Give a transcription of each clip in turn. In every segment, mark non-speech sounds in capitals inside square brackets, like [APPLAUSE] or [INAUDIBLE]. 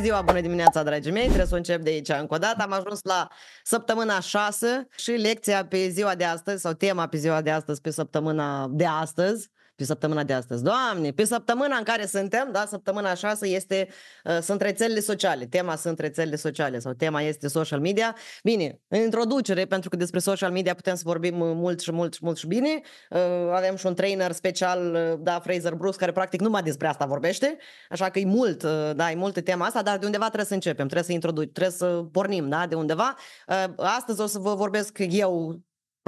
ziua, bună dimineața, dragii mei! Trebuie să încep de aici încă o dată. Am ajuns la săptămâna 6 și lecția pe ziua de astăzi, sau tema pe ziua de astăzi, pe săptămâna de astăzi, pe săptămâna de astăzi. Doamne, pe săptămâna în care suntem, da, săptămâna 6 este, uh, sunt rețelele sociale, tema sunt rețelele sociale sau tema este social media. Bine, în introducere, pentru că despre social media putem să vorbim uh, mult și mult și mult și bine, uh, avem și un trainer special, uh, da, Fraser Bruce, care practic numai despre asta vorbește, așa că e mult, uh, da, e multă tema asta, dar de undeva trebuie să începem, trebuie să introducem, trebuie să pornim, da, de undeva. Uh, astăzi o să vă vorbesc eu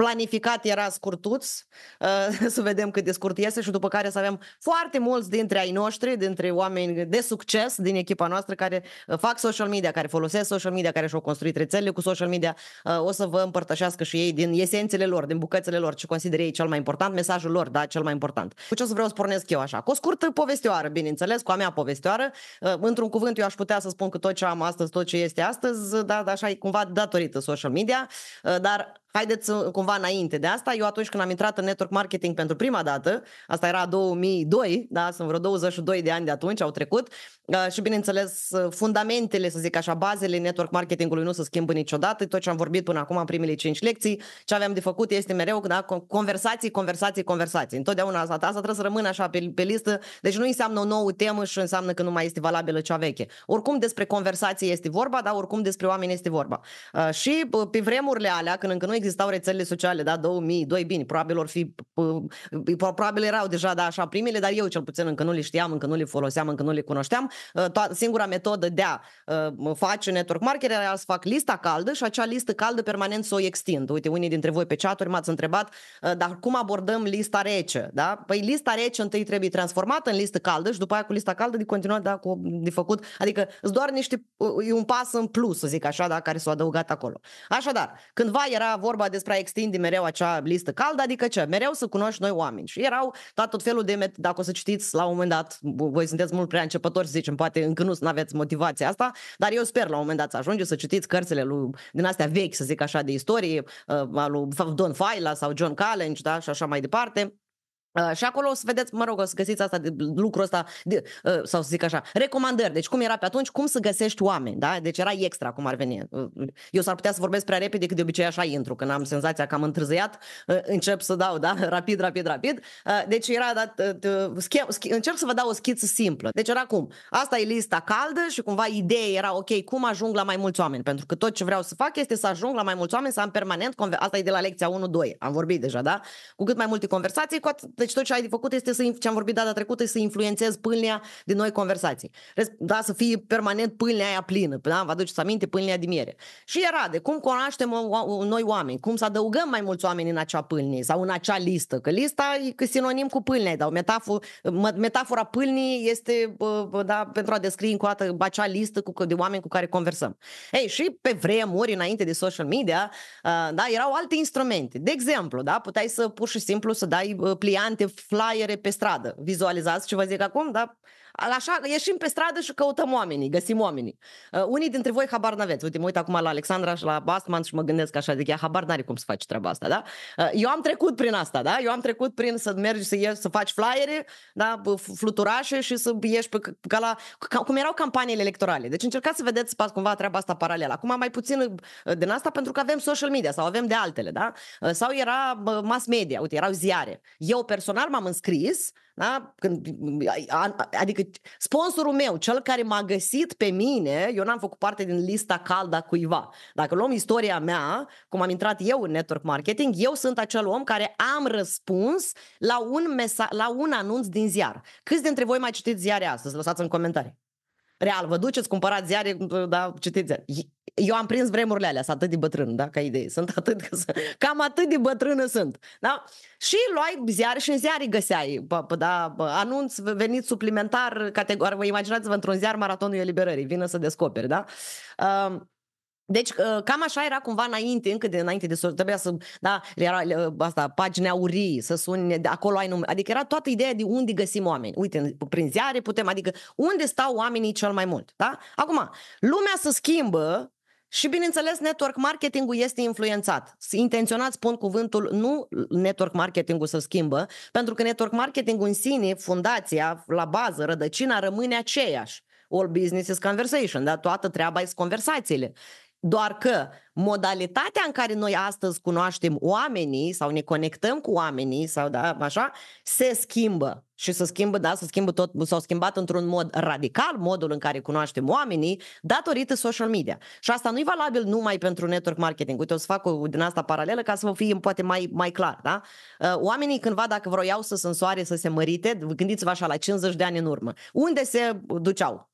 planificat era scurtuț, uh, [LAUGHS] să vedem cât de scurt este și după care să avem foarte mulți dintre ai noștri, dintre oameni de succes din echipa noastră care uh, fac social media, care folosesc social media, care și-au construit rețelele cu social media, uh, o să vă împărtășească și ei din esențele lor, din bucățele lor, ce consideră ei cel mai important, mesajul lor, da, cel mai important. Cu ce o să vreau să pornesc eu așa? Cu o scurtă povestioară, bineînțeles, cu a mea povestioară. Într-un cuvânt, eu aș putea să spun că tot ce am astăzi, tot ce este astăzi, da, da așa e cumva datorită social media, dar haideți uh, cumva înainte de asta. Eu atunci când am intrat în network marketing pentru prima dată, asta era 2002, da, sunt vreo 22 de ani de atunci, au trecut, uh, și bineînțeles uh, fundamentele, să zic așa, bazele network marketingului nu se schimbă niciodată, tot ce am vorbit până acum în primele 5 lecții, ce aveam de făcut este mereu da, conversații, conversații, conversații. Întotdeauna asta, asta trebuie să rămână așa pe, pe listă, deci nu înseamnă o nouă temă și înseamnă că nu mai este valabilă cea veche. Oricum despre conversații este vorba, dar oricum despre oameni este vorba. Și pe vremurile alea, când încă nu existau rețelele sociale, da, 2002, bine, probabil or fi, probabil erau deja, da, așa primele, dar eu cel puțin încă nu le știam, încă nu le foloseam, încă nu le cunoșteam. Ă, singura metodă de a ă, face network marketing era să fac lista caldă și acea listă caldă permanent să o extind. Uite, unii dintre voi pe chat m-ați întrebat, ă, dar cum abordăm lista rece, da? Păi lista rece întâi trebuie transformată în listă caldă și după aia cu lista caldă de continuat, da, cu de făcut, adică doar niște, e un pas în plus, să zic așa, da, care s-a adăugat acolo. Așadar, cândva era vorba despre a extinde mereu acea listă caldă, adică ce? Mereu să cunoști noi oameni. Și erau tot, tot felul de, metode, dacă o să citiți la un moment dat, voi sunteți mult prea începători să zicem, poate încă nu aveți motivația asta, dar eu sper la un moment dat să ajungeți să citiți cărțile lui, din astea vechi, să zic așa, de istorie, uh, al lui Don Faila sau John Calenge, da, și așa mai departe Uh, și acolo o să vedeți, mă rog, o să găsiți asta, de, lucrul ăsta, de, uh, sau să zic așa, recomandări. Deci cum era pe atunci, cum să găsești oameni, da? Deci era extra, cum ar veni. Uh, eu s-ar putea să vorbesc prea repede, că de obicei așa intru, când am senzația că am întârziat, uh, încep să dau, da? [LAUGHS] Rapid, rapid, rapid. Uh, deci era, dat, uh, schem, încerc să vă dau o schiță simplă. Deci era cum? Asta e lista caldă și cumva ideea era, ok, cum ajung la mai mulți oameni? Pentru că tot ce vreau să fac este să ajung la mai mulți oameni, să am permanent, conver- asta e de la lecția 1-2, am vorbit deja, da? Cu cât mai multe conversații, cu atât deci tot ce ai de făcut este să, ce am vorbit data trecută, să influențezi pâlnea din noi conversații. Da, să fie permanent pâlnea aia plină, da? vă aduceți aminte pâlnea de miere. Și era de cum cunoaștem noi oameni, cum să adăugăm mai mulți oameni în acea pâlnie sau în acea listă, că lista e că sinonim cu pâlnea, dar metafor, metafora pâlnii este da, pentru a descrie încă o dată acea listă cu, de oameni cu care conversăm. Ei, și pe vremuri, înainte de social media, uh, da, erau alte instrumente. De exemplu, da, puteai să pur și simplu să dai pliant ambulanțe, flyere pe stradă. Vizualizați ce vă zic acum, da? așa, ieșim pe stradă și căutăm oamenii, găsim oamenii. Uh, unii dintre voi habar n-aveți. Uite, mă uit acum la Alexandra și la Bastman și mă gândesc așa, de ea habar n-are cum să faci treaba asta, da? Uh, eu am trecut prin asta, da? Eu am trecut prin să mergi să ieși, să faci flyere, da, fluturașe și să ieși pe, ca la, ca, cum erau campaniile electorale. Deci încercați să vedeți cumva treaba asta paralelă. Acum mai puțin uh, din asta pentru că avem social media sau avem de altele, da? Uh, sau era mass media, uite, erau ziare. Eu personal m-am înscris da? Când, adică sponsorul meu, cel care m-a găsit pe mine, eu n-am făcut parte din lista caldă cuiva. Dacă luăm istoria mea, cum am intrat eu în network marketing, eu sunt acel om care am răspuns la un, mesa- la un anunț din ziar. Câți dintre voi mai citiți ziare astăzi? Lăsați în comentarii. Real, vă duceți, cumpărați ziare, da, citiți ziare eu am prins vremurile alea, sunt atât de bătrân, da, ca idee, sunt atât, că sunt, cam atât de bătrână sunt, da? Și luai ziar și în îi găseai, bă, bă, da, bă, anunț, venit suplimentar, categor, vă imaginați-vă într-un ziar maratonul eliberării, vină să descoperi, da? Uh, deci ă, cam așa era cumva înainte, încă de înainte de soț, trebuia să, da, era ă, asta, pagine aurii, să suni, acolo ai nume, adică era toată ideea de unde găsim oameni. Uite, prin ziare putem, adică unde stau oamenii cel mai mult, da? Acum, lumea se schimbă și bineînțeles, network marketingul este influențat. Intenționat spun cuvântul, nu network marketingul să schimbă, pentru că network marketingul în sine, fundația, la bază, rădăcina rămâne aceeași all business is conversation, da? toată treaba este conversațiile. Doar că modalitatea în care noi astăzi cunoaștem oamenii sau ne conectăm cu oamenii sau da, așa, se schimbă. Și se schimbă, da, se schimbă tot, s-au schimbat într-un mod radical modul în care cunoaștem oamenii datorită social media. Și asta nu e valabil numai pentru network marketing. Uite, o să fac o din asta paralelă ca să vă fie poate mai, mai clar, da? Ă, oamenii cândva dacă vroiau să se însoare, să se mărite, gândiți-vă așa la 50 de ani în urmă. Unde se duceau?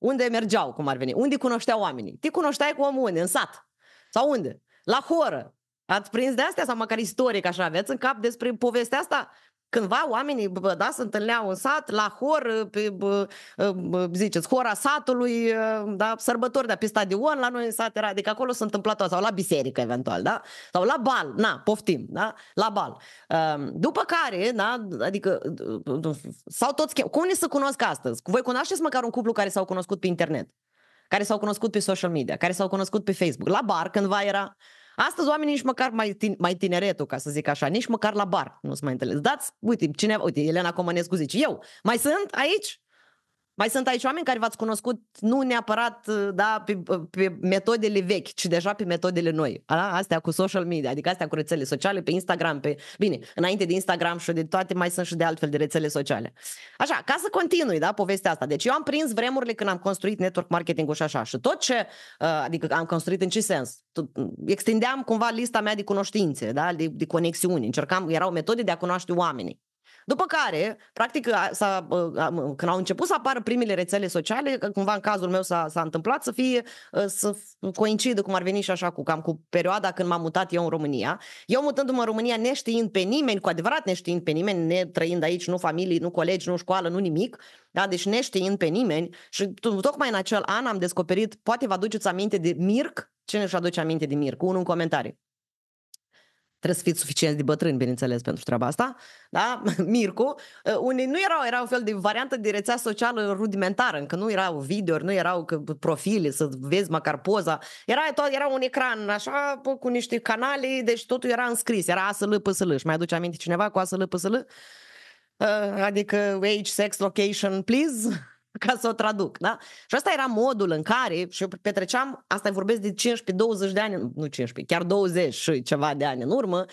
Unde mergeau, cum ar veni? Unde cunoșteau oamenii? Te cunoșteai cu omul unde? În sat? Sau unde? La horă? Ați prins de astea sau măcar istoric așa aveți în cap despre povestea asta? Cândva oamenii da, se întâlneau în sat, la hor, pe, bă, bă, ziceți, hora satului, ă, da, sărbători, de da, pe stadion, la noi în sat era, adică acolo se întâmpla toată, sau la biserică eventual, da? Sau la bal, na, poftim, da? La bal. Ă, după care, da, adică, sau toți, cum ne se cunosc astăzi? Voi cunoașteți măcar un cuplu care s-au cunoscut pe internet? care s-au cunoscut pe social media, care s-au cunoscut pe Facebook. La bar cândva era, Astăzi oamenii nici măcar mai, tin, mai tineretul, ca să zic așa, nici măcar la bar nu se mai întâlnesc. Dați, uite, cine, uite, Elena Comănescu zice, eu mai sunt aici? Mai sunt aici oameni care v-ați cunoscut nu neapărat uh, da, pe, uh, pe metodele vechi, ci deja pe metodele noi. Da? Astea cu social media, adică astea cu rețele sociale, pe Instagram, pe... Bine, înainte de Instagram și de toate, mai sunt și de altfel de rețele sociale. Așa, ca să continui, da, povestea asta. Deci eu am prins vremurile când am construit network marketing și așa și tot ce, uh, adică am construit în ce sens? Mm, extindeam cumva lista mea de cunoștințe, da, de, de conexiuni, încercam, erau metode de a cunoaște oamenii. După care, practic, s-a, când au început să apară primele rețele sociale, cumva în cazul meu s-a, s-a întâmplat să fie, ă, să coincidă cum ar veni și așa cu cam cu perioada când m-am mutat eu în România. Eu mutându-mă în România neștiind pe nimeni, cu adevărat neștiind pe nimeni, ne trăind aici, nu familii, nu colegi, nu școală, nu nimic, da? deci neștiind pe nimeni și tocmai în acel an am descoperit, poate vă aduceți aminte de Mirc, cine își aduce aminte de Mirc? Unul în comentarii. Trebuie să fiți suficient de bătrâni, bineînțeles, pentru treaba asta. Da? [LAUGHS] Mircu. Uh, unii nu erau, erau un fel de variantă de rețea socială rudimentară, încă nu erau video nu erau profile, să vezi măcar poza. Era, tot, era un ecran așa, cu niște canale, deci totul era înscris. Era ASL, PSL. Și mai aduce aminte cineva cu ASL, PSL? Uh, adică age, sex, location, please? ca să o traduc, da? Și asta era modul în care, și eu petreceam, asta vorbesc de 15-20 de ani, nu 15, chiar 20 și ceva de ani în urmă,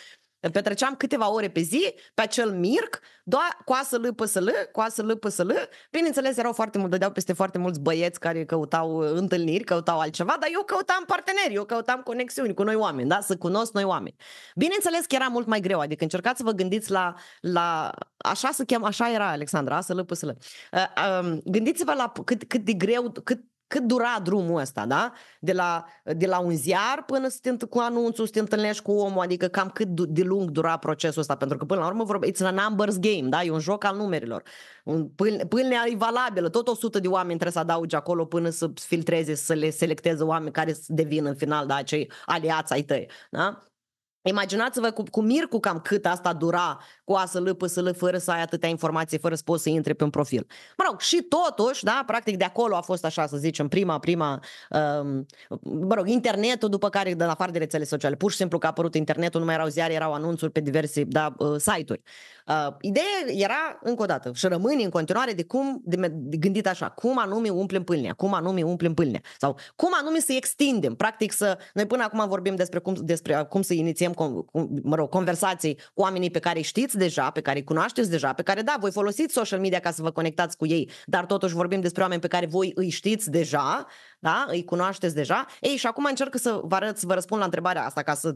Petreceam câteva ore pe zi pe acel mirc, doar cu l păsă cu coasă l păsă l. Bineînțeles, erau foarte mult, dădeau peste foarte mulți băieți care căutau întâlniri, căutau altceva, dar eu căutam parteneri, eu căutam conexiuni cu noi oameni, da? să cunosc noi oameni. Bineînțeles că era mult mai greu, adică încercați să vă gândiți la, la așa se cheamă, așa era Alexandra, să l păsă Gândiți-vă la cât, cât de greu, cât cât dura drumul ăsta, da? De la, de la un ziar până să te, cu anunțul, să te întâlnești cu omul, adică cam cât de lung dura procesul ăsta, pentru că până la urmă vorba, it's a numbers game, da? E un joc al numerilor. Până pâinea e valabilă, tot 100 de oameni trebuie să adaugi acolo până să filtreze, să le selecteze oameni care devin în final, da, cei aliați ai tăi, da? Imaginați-vă cu, cu Mircu cam cât asta dura cu ASL, PSL, fără să ai atâtea informații, fără să poți să intre pe un profil. Mă rog, și totuși, da, practic de acolo a fost așa să zicem, prima, prima, um, mă rog, internetul după care, de afară de rețele sociale, pur și simplu că a apărut internetul, nu mai erau ziare, erau anunțuri pe diverse da, uh, site-uri. Uh, ideea era, încă o dată, și rămâne în continuare de cum, de, de gândit așa, cum anume umplem pâlnea, cum anume umplem pâlnea, sau cum anume să extindem, practic să, noi până acum vorbim despre cum, despre cum să inițiem avem, mă rog, conversații cu oamenii pe care îi știți deja, pe care îi cunoașteți deja, pe care, da, voi folosiți social media ca să vă conectați cu ei, dar totuși vorbim despre oameni pe care voi îi știți deja, da? îi cunoașteți deja. Ei, și acum încerc să vă, arăt, să vă răspund la întrebarea asta, ca să,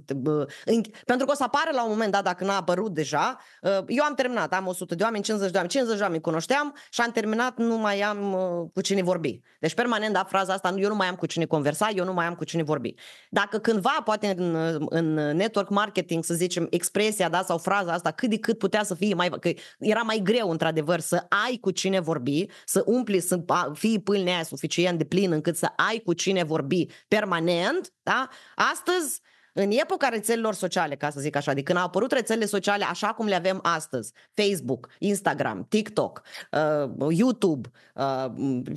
pentru că o să apară la un moment dat, dacă n-a apărut deja. Ă, eu am terminat, am 100 de oameni, 50 de oameni, 50 de oameni cunoșteam și am terminat, nu mai am ă, cu cine vorbi. Deci permanent, da, fraza asta, eu nu mai am cu cine conversa, eu nu mai am cu cine vorbi. Dacă cândva, poate în, în network marketing, să zicem, expresia da, sau fraza asta, cât de cât putea să fie mai... Că era mai greu, într-adevăr, să ai cu cine vorbi, să umpli, să fii pâlnea suficient de plin încât să ai cu cine vorbi permanent, da? Astăzi, în epoca rețelelor sociale, ca să zic așa, de când au apărut rețelele sociale așa cum le avem astăzi, Facebook, Instagram, TikTok, uh, YouTube uh,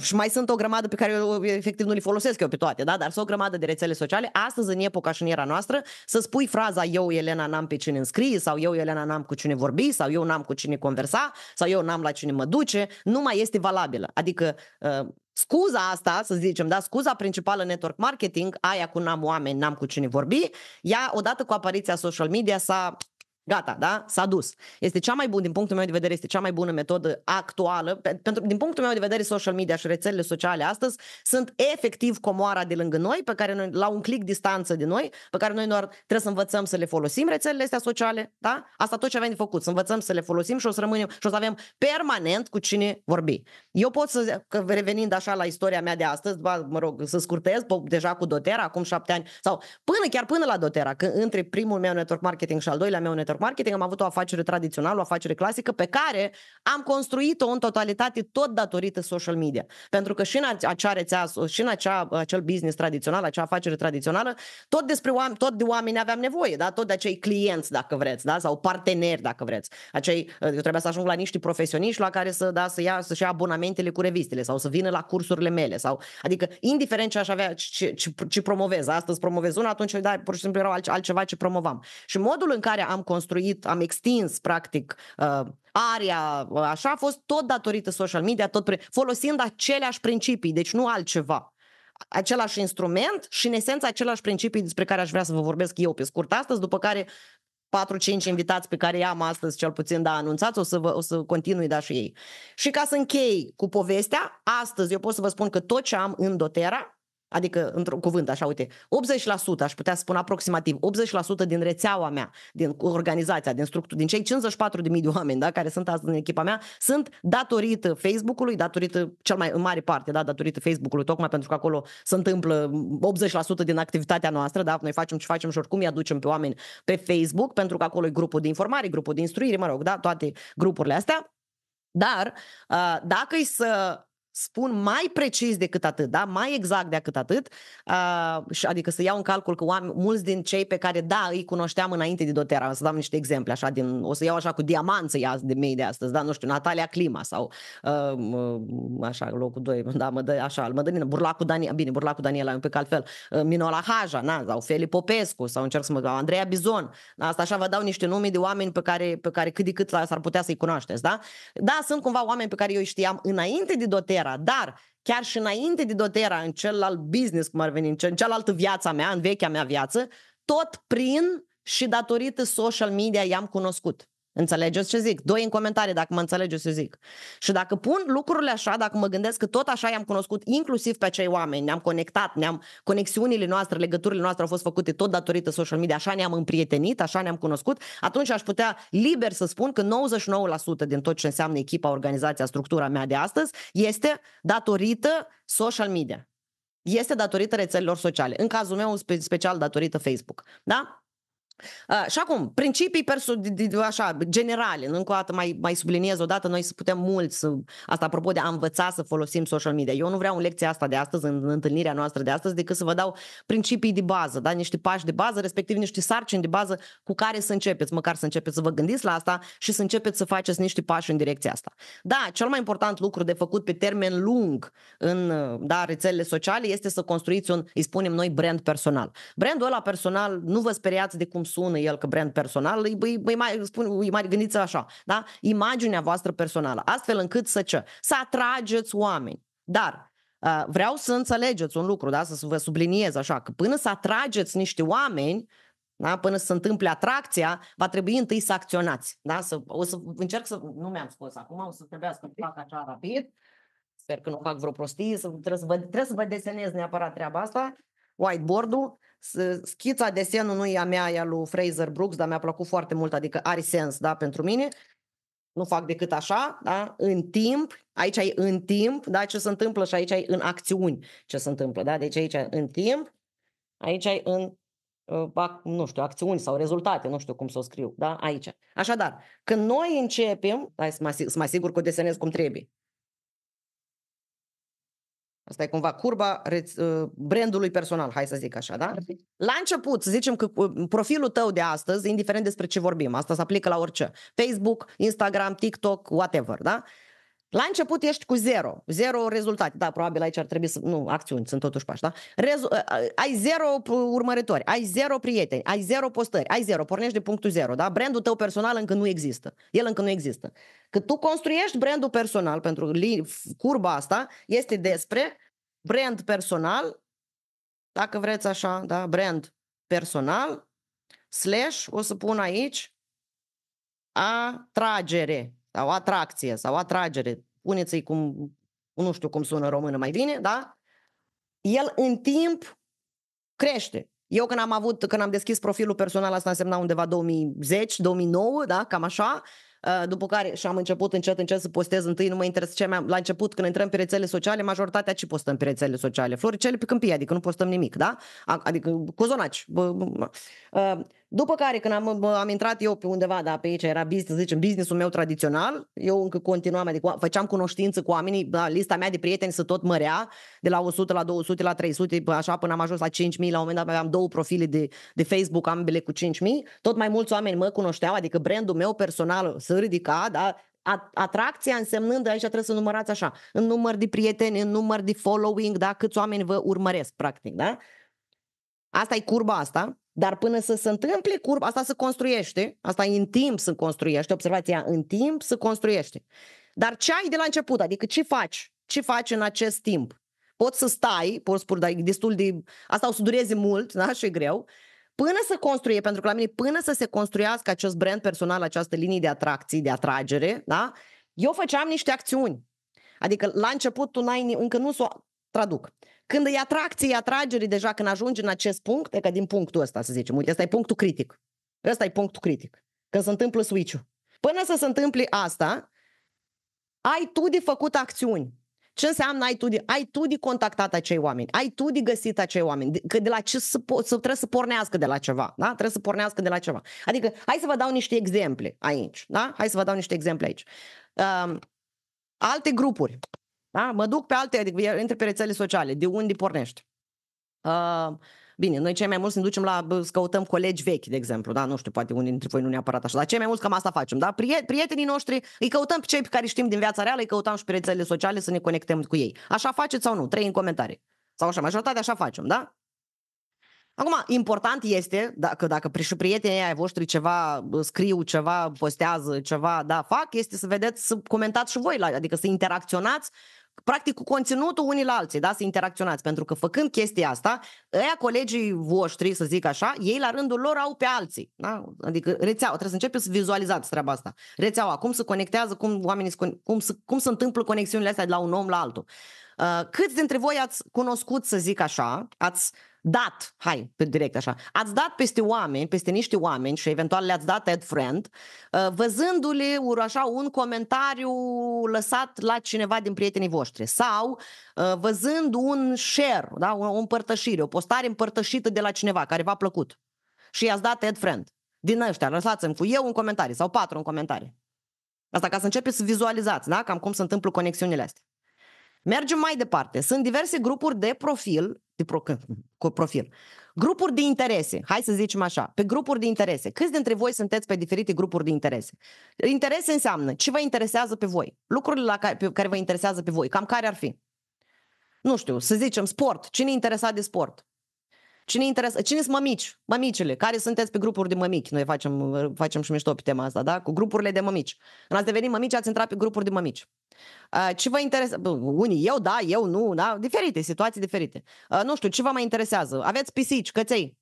și mai sunt o grămadă pe care eu efectiv nu le folosesc eu pe toate, da? dar sunt o grămadă de rețele sociale, astăzi în epoca și în era noastră, să spui fraza eu, Elena, n-am pe cine înscrie, sau eu, Elena, n-am cu cine vorbi sau eu n-am cu cine conversa sau eu n-am la cine mă duce, nu mai este valabilă. Adică uh, Scuza asta, să zicem, da, scuza principală network marketing, aia cu n-am oameni, n-am cu cine vorbi, ea odată cu apariția social media s-a Gata, da? S-a dus. Este cea mai bună, din punctul meu de vedere, este cea mai bună metodă actuală. Pentru, din punctul meu de vedere, social media și rețelele sociale astăzi sunt efectiv comoara de lângă noi, pe care noi, la un click distanță de noi, pe care noi doar trebuie să învățăm să le folosim rețelele astea sociale, da? Asta tot ce avem de făcut, să învățăm să le folosim și o să rămânem și o să avem permanent cu cine vorbi. Eu pot să, revenind așa la istoria mea de astăzi, ba, mă rog, să scurtez, deja cu Dotera, acum șapte ani, sau până chiar până la Dotera, că între primul meu network marketing și al doilea meu network network marketing, am avut o afacere tradițională, o afacere clasică, pe care am construit-o în totalitate tot datorită social media. Pentru că și în acea rețea, și în acea, acel business tradițional, acea afacere tradițională, tot, despre oameni, tot de oameni aveam nevoie, da? tot de acei clienți, dacă vreți, da? sau parteneri, dacă vreți. Acei, eu trebuia să ajung la niște profesioniști la care să, da, să ia, să-și ia abonamentele cu revistele sau să vină la cursurile mele. Sau, adică, indiferent ce aș avea, ce, ce, ce promovez, astăzi promovez una, atunci, da, pur și simplu erau altceva ce promovam. Și modul în care am construit, am extins practic uh, area, uh, așa, a fost tot datorită social media, tot pre- folosind aceleași principii, deci nu altceva același instrument și în esență același principii despre care aș vrea să vă vorbesc eu pe scurt astăzi, după care 4-5 invitați pe care i-am astăzi cel puțin, da, anunțați, o să, vă, o să continui, da, și ei. Și ca să închei cu povestea, astăzi eu pot să vă spun că tot ce am în Dotera Adică, într-un cuvânt, așa, uite, 80%, aș putea spune aproximativ, 80% din rețeaua mea, din organizația, din structură, din cei 54.000 de oameni da, care sunt astăzi în echipa mea, sunt datorită Facebook-ului, datorită, cel mai în mare parte, da, datorită Facebook-ului, tocmai pentru că acolo se întâmplă 80% din activitatea noastră, da, noi facem ce facem și oricum îi aducem pe oameni pe Facebook, pentru că acolo e grupul de informare, grupul de instruire, mă rog, da, toate grupurile astea. Dar, uh, dacă e să spun mai precis decât atât, da? mai exact decât atât, uh, adică să iau în calcul că oameni, mulți din cei pe care, da, îi cunoșteam înainte de Dotera, o să dau niște exemple, așa, din, o să iau așa cu diamanță ia de mei de astăzi, da, nu știu, Natalia Clima sau uh, așa, locul 2, da, mă dă, așa, Mădălină, Burlacu Daniela, bine, Burlacu Daniela, un pic altfel, uh, Minola Haja, na, sau Feli Popescu, sau încerc să mă dau Andreea Bizon, da, asta așa vă dau niște nume de oameni pe care, pe care cât de cât s-ar putea să-i cunoașteți, da? Da, sunt cumva oameni pe care eu îi știam înainte de Dotera, Dotera, dar chiar și înainte de Dotera, în celălalt business, cum ar veni, în cealaltă viața mea, în vechea mea viață, tot prin și datorită social media i-am cunoscut. Înțelegeți ce zic? Doi în comentarii dacă mă înțelegeți ce zic. Și dacă pun lucrurile așa, dacă mă gândesc că tot așa i-am cunoscut inclusiv pe cei oameni, ne-am conectat, ne-am conexiunile noastre, legăturile noastre au fost făcute tot datorită social media, așa ne-am împrietenit, așa ne-am cunoscut, atunci aș putea liber să spun că 99% din tot ce înseamnă echipa, organizația, structura mea de astăzi este datorită social media. Este datorită rețelelor sociale. În cazul meu, special datorită Facebook. Da? Și acum, principii perso- așa, generale, încă o dată mai, mai subliniez odată, noi să putem mult să, asta apropo de a învăța să folosim social media. Eu nu vreau în lecția asta de astăzi, în întâlnirea noastră de astăzi, decât să vă dau principii de bază, da? niște pași de bază, respectiv niște sarcini de bază cu care să începeți, măcar să începeți să vă gândiți la asta și să începeți să faceți niște pași în direcția asta. Da, cel mai important lucru de făcut pe termen lung în da, rețelele sociale este să construiți un, îi spunem noi, brand personal. Brandul ăla personal, nu vă speriați de cum sună el că brand personal, îi, îi, îi, mai, spun, îi mai gândiți așa, da? Imaginea voastră personală, astfel încât să ce? Să atrageți oameni. Dar uh, vreau să înțelegeți un lucru, da? Să vă subliniez așa, că până să atrageți niște oameni, da? Până să se întâmple atracția, va trebui întâi să acționați. Da? Să, o să încerc să... Nu mi-am spus, acum, o să trebuiască să fac așa rapid. Sper că nu fac vreo prostie, să, trebuie, să vă, trebuie să vă desenez neapărat treaba asta, whiteboard-ul. Schița, desenul nu e a mea, e a lui Fraser Brooks, dar mi-a plăcut foarte mult, adică are sens da, pentru mine. Nu fac decât așa, da? în timp, aici ai în timp, da? ce se întâmplă și aici ai în acțiuni ce se întâmplă. Da? Deci aici în timp, aici ai în uh, nu știu, acțiuni sau rezultate, nu știu cum să o scriu, da, aici. Așadar, când noi începem, hai să mă asigur că o desenez cum trebuie, Asta e cumva curba ă, brandului personal, hai să zic așa, da? Mhm. La început, să zicem că profilul tău de astăzi, indiferent despre ce vorbim, asta se aplică la orice, Facebook, Instagram, TikTok, whatever, da? La început ești cu zero, zero rezultate, da, probabil aici ar trebui să, nu, acțiuni, sunt totuși pași, da? Rezu- ai zero uh, urmăritori, ai zero prieteni, ai zero postări, ai zero, pornești de punctul zero, da? Brandul tău personal încă nu există, el încă nu există. Cât tu construiești brandul personal, pentru curba asta este despre brand personal, dacă vreți așa, da, brand personal, slash, o să pun aici, atragere, sau atracție sau atragere, puneți-i cum, nu știu cum sună română mai bine, da? El în timp crește. Eu când am avut, când am deschis profilul personal, asta însemna undeva 2010-2009, da? Cam așa. Ă, după care și am început încet, încet să postez întâi, nu mă interesează ce am la început când intrăm pe rețele sociale, majoritatea ce postăm pe rețele sociale? Floricele pe câmpie, adică nu postăm nimic, da? Adică cozonaci. După care, când am, am intrat eu pe undeva, da, pe aici era business, zicem, businessul meu tradițional, eu încă continuam, adică făceam cunoștință cu oamenii, da, lista mea de prieteni se tot mărea, de la 100 la 200 la 300, așa până am ajuns la 5.000, la un moment dat aveam două profile de, de Facebook, ambele cu 5.000, tot mai mulți oameni mă cunoșteau, adică brandul meu personal se ridica, da, atracția însemnând, aici trebuie să numărați așa, în număr de prieteni, în număr de following, da, câți oameni vă urmăresc, practic, da? Asta e curba asta. Dar până să se întâmple curba, asta se construiește, asta în timp se construiește, observația în timp se construiește. Dar ce ai de la început? Adică ce faci? Ce faci în acest timp? Poți să stai, poți spune, dar e destul de... Asta o să dureze mult, da? Și e greu. Până să construie, pentru că la mine, până să se construiască acest brand personal, această linie de atracții, de atragere, da? Eu făceam niște acțiuni. Adică la început tu n-ai, încă nu s-o traduc. Când atracție, e atragere deja când ajungi în acest punct, e că din punctul ăsta, să zicem, uite, ăsta e punctul critic. Ăsta e punctul critic. Când se întâmplă switch-ul. Până să se întâmple asta, ai tu de făcut acțiuni. Ce înseamnă ai tu de, ai tu de contactat acei oameni, ai tu de găsit acei oameni, că de la ce să, să, trebuie să pornească de la ceva, da? Trebuie să pornească de la ceva. Adică, hai să vă dau niște exemple aici, da? Hai să vă dau niște exemple aici. Um, alte grupuri, da? Mă duc pe alte, adică între pe rețele sociale, de unde pornești. Uh, Bine, noi cei mai mulți ne ducem la, căutăm colegi vechi, de exemplu, da? Nu știu, poate unii dintre voi nu neapărat așa, dar cei mai mulți cam asta facem, da? Prietenii noștri, îi căutăm pe cei pe care știm din viața reală, îi căutăm și pe rețele sociale să ne conectăm cu ei. Așa faceți sau nu? Trei în comentarii. Sau așa, majoritatea așa facem, da? Acum, important este dacă, dacă și prietenii ai voștri ceva scriu, ceva postează, ceva da, fac, este să vedeți, să comentați și voi, la, adică să interacționați practic cu conținutul unii la alții, da, să interacționați, pentru că făcând chestia asta, ăia colegii voștri, să zic așa, ei la rândul lor au pe alții, da? Adică rețeaua, trebuie să începeți să vizualizați treaba asta. Rețeaua, cum se conectează, cum oamenii, cum se, cum se întâmplă conexiunile astea de la un om la altul. Uh, câți dintre voi ați cunoscut, să zic așa, ați dat, hai, pe direct așa, ați dat peste oameni, peste niște oameni și eventual le-ați dat ad friend, uh, văzându-le așa un comentariu lăsat la cineva din prietenii voștri sau uh, văzând un share, da, o împărtășire, o postare împărtășită de la cineva care v-a plăcut și i-ați dat ad friend. Din ăștia, lăsați-mi cu eu un comentariu sau patru în comentarii. Asta ca să începeți să vizualizați, da? Cam cum se întâmplă conexiunile astea. Mergem mai departe. Sunt diverse grupuri de profil, de pro, cu profil. Grupuri de interese, hai să zicem așa, pe grupuri de interese. Câți dintre voi sunteți pe diferite grupuri de interese? Interese înseamnă ce vă interesează pe voi, lucrurile la care, pe care vă interesează pe voi, cam care ar fi? Nu știu, să zicem sport, cine e interesat de sport? Cine interesează? Cine sunt mămici? Mămicile. Care sunteți pe grupuri de mămici? Noi facem, facem și mișto pe tema asta, da? Cu grupurile de mămici. Când ați devenit mămici, ați intrat pe grupuri de mămici. Uh, ce vă interesează? Unii, eu da, eu nu, da? Diferite, situații diferite. Uh, nu știu, ce vă mai interesează? Aveți pisici, căței?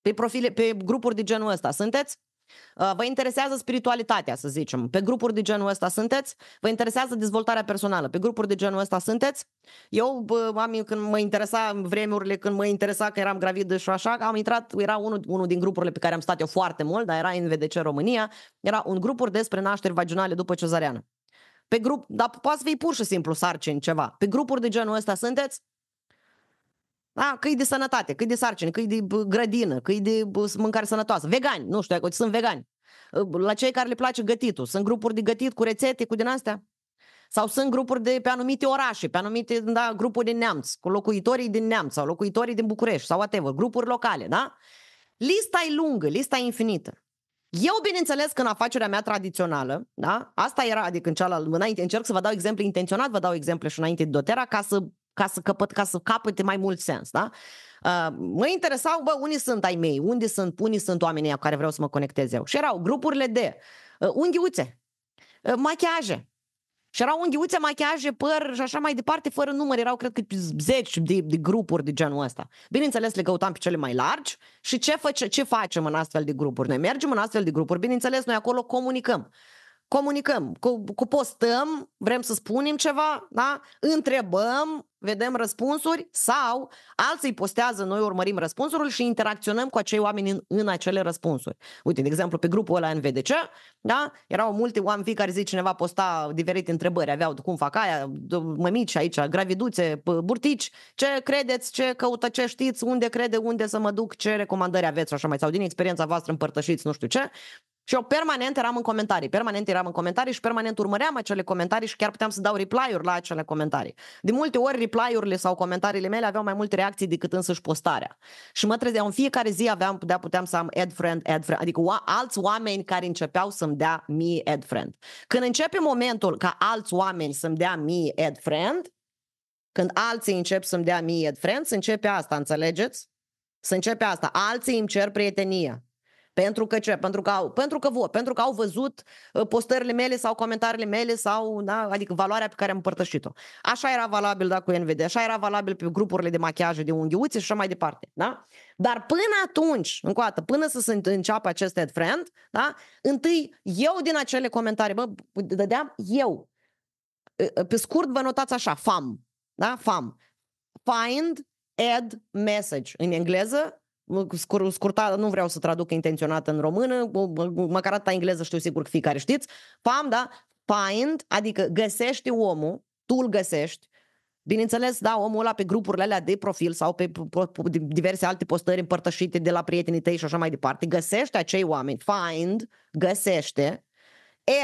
Pe, profile, pe grupuri de genul ăsta sunteți? Uh, vă interesează spiritualitatea, să zicem. Pe grupuri de genul ăsta sunteți? Vă interesează dezvoltarea personală? Pe grupuri de genul ăsta sunteți? Eu am, când mă interesa vremurile, când mă interesa că eram gravidă și așa, am intrat, era unul, unul din grupurile pe care am stat eu foarte mult, dar era în VDC România, era un grupuri despre nașteri vaginale după cezariană. Pe grup, dar poate să pur și simplu sarcini ceva. Pe grupuri de genul ăsta sunteți? Da? Câi de sănătate, câi de sarcini, câi de grădină, câi de mâncare sănătoasă. Vegani, nu știu, sunt vegani. La cei care le place gătitul, sunt grupuri de gătit cu rețete, cu din astea? Sau sunt grupuri de pe anumite orașe, pe anumite da, grupuri din neamț, cu locuitorii din neamț sau locuitorii din București sau whatever, grupuri locale, da? Lista e lungă, lista e infinită. Eu, bineînțeles, că în afacerea mea tradițională, da? asta era, adică în cealaltă, înainte, încerc să vă dau exemple intenționat, vă dau exemple și înainte de dotera, ca să ca să, căpăt, ca să capete mai mult sens, da? Uh, mă interesau, bă, unii sunt ai mei, unde sunt, unii sunt oamenii cu care vreau să mă conectez eu. Și erau grupurile de uh, unghiuțe, uh, machiaje, și erau unghiuțe, machiaje, păr și așa mai departe, fără număr. Erau, cred că, zeci de, de grupuri de genul ăsta. Bineînțeles, le căutam pe cele mai largi și ce, face, ce facem în astfel de grupuri? Noi mergem în astfel de grupuri, bineînțeles, noi acolo comunicăm. Comunicăm, cu, cu postăm, vrem să spunem ceva, da? întrebăm, vedem răspunsuri sau alții postează, noi urmărim răspunsul și interacționăm cu acei oameni în, în acele răspunsuri. Uite, de exemplu, pe grupul ăla NVDC, da? erau multe oameni fiecare zi cineva posta diferite întrebări, aveau cum fac aia, mămici aici, graviduțe, burtici, ce credeți, ce căută, ce știți, unde crede, unde să mă duc, ce recomandări aveți așa mai, sau din experiența voastră împărtășiți, nu știu ce. Și eu permanent eram în comentarii, permanent eram în comentarii și permanent urmăream acele comentarii și chiar puteam să dau reply-uri la acele comentarii. De multe ori reply-urile sau comentariile mele aveau mai multe reacții decât însăși postarea. Și mă trezeam, în fiecare zi aveam, putea, puteam să am ad friend, ad friend, adică o, alți oameni care începeau să-mi dea mie ad friend. Când începe momentul ca alți oameni să-mi dea mie ad friend, când alții încep să-mi dea mie ad friend, să începe asta, înțelegeți? Să începe asta. Alții îmi cer prietenia. Pentru că ce? Pentru că au, pentru că, vă, pentru că au văzut uh, postările mele sau comentariile mele sau, da, adică valoarea pe care am împărtășit-o. Așa era valabil, da, cu NVD, așa era valabil pe grupurile de machiaje, de unghiuțe și așa mai departe, da? Dar până atunci, încă o dată, până să se înceapă acest ad friend, da, întâi eu din acele comentarii, bă, dădeam eu. Uh, uh, pe scurt vă notați așa, FAM, da, FAM. Find, ad message. În engleză, scur, scurtat, nu vreau să traduc intenționat în română, măcar atâta engleză știu sigur că fiecare știți, FAM, da? Find, adică găsești omul, tu îl găsești, Bineînțeles, da, omul ăla pe grupurile alea de profil sau pe, pe diverse alte postări împărtășite de la prietenii tăi și așa mai departe, găsește acei oameni, find, găsește,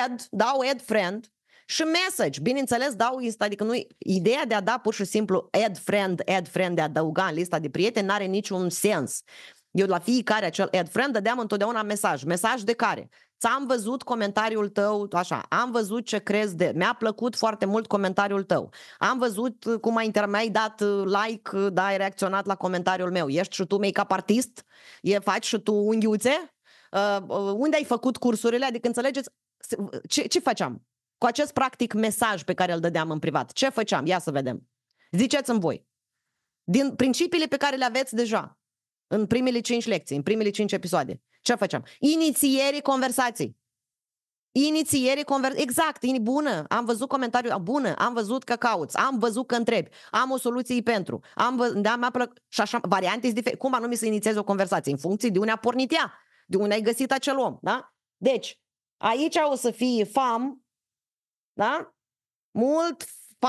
add, dau add friend, și message, bineînțeles, dau lista, adică nu, ideea de a da pur și simplu add friend, add friend, de a adăuga în lista de prieteni, n-are niciun sens. Eu la fiecare acel add friend dădeam întotdeauna mesaj. Mesaj de care? Ți-am văzut comentariul tău, așa, am văzut ce crezi de... Mi-a plăcut foarte mult comentariul tău. Am văzut cum ai, inter- ai dat like, da, ai reacționat la comentariul meu. Ești și tu make-up artist? E, faci și tu unghiuțe? Uh, uh, unde ai făcut cursurile? Adică, înțelegeți, ce, ce făceam? cu acest practic mesaj pe care îl dădeam în privat. Ce făceam? Ia să vedem. Ziceți-mi voi. Din principiile pe care le aveți deja, în primele cinci lecții, în primele cinci episoade, ce făceam? Inițierii conversații. Inițierii conversații. Exact, bună. Am văzut comentariul, bună. Am văzut că cauți, am văzut că întrebi, am o soluție pentru. Am vă... da, mi-a plăc... și așa, variante diferite. Cum anume să inițiezi o conversație? În funcție de unde a pornit ea, de unde ai găsit acel om, da? Deci, aici o să fie fam da? Mult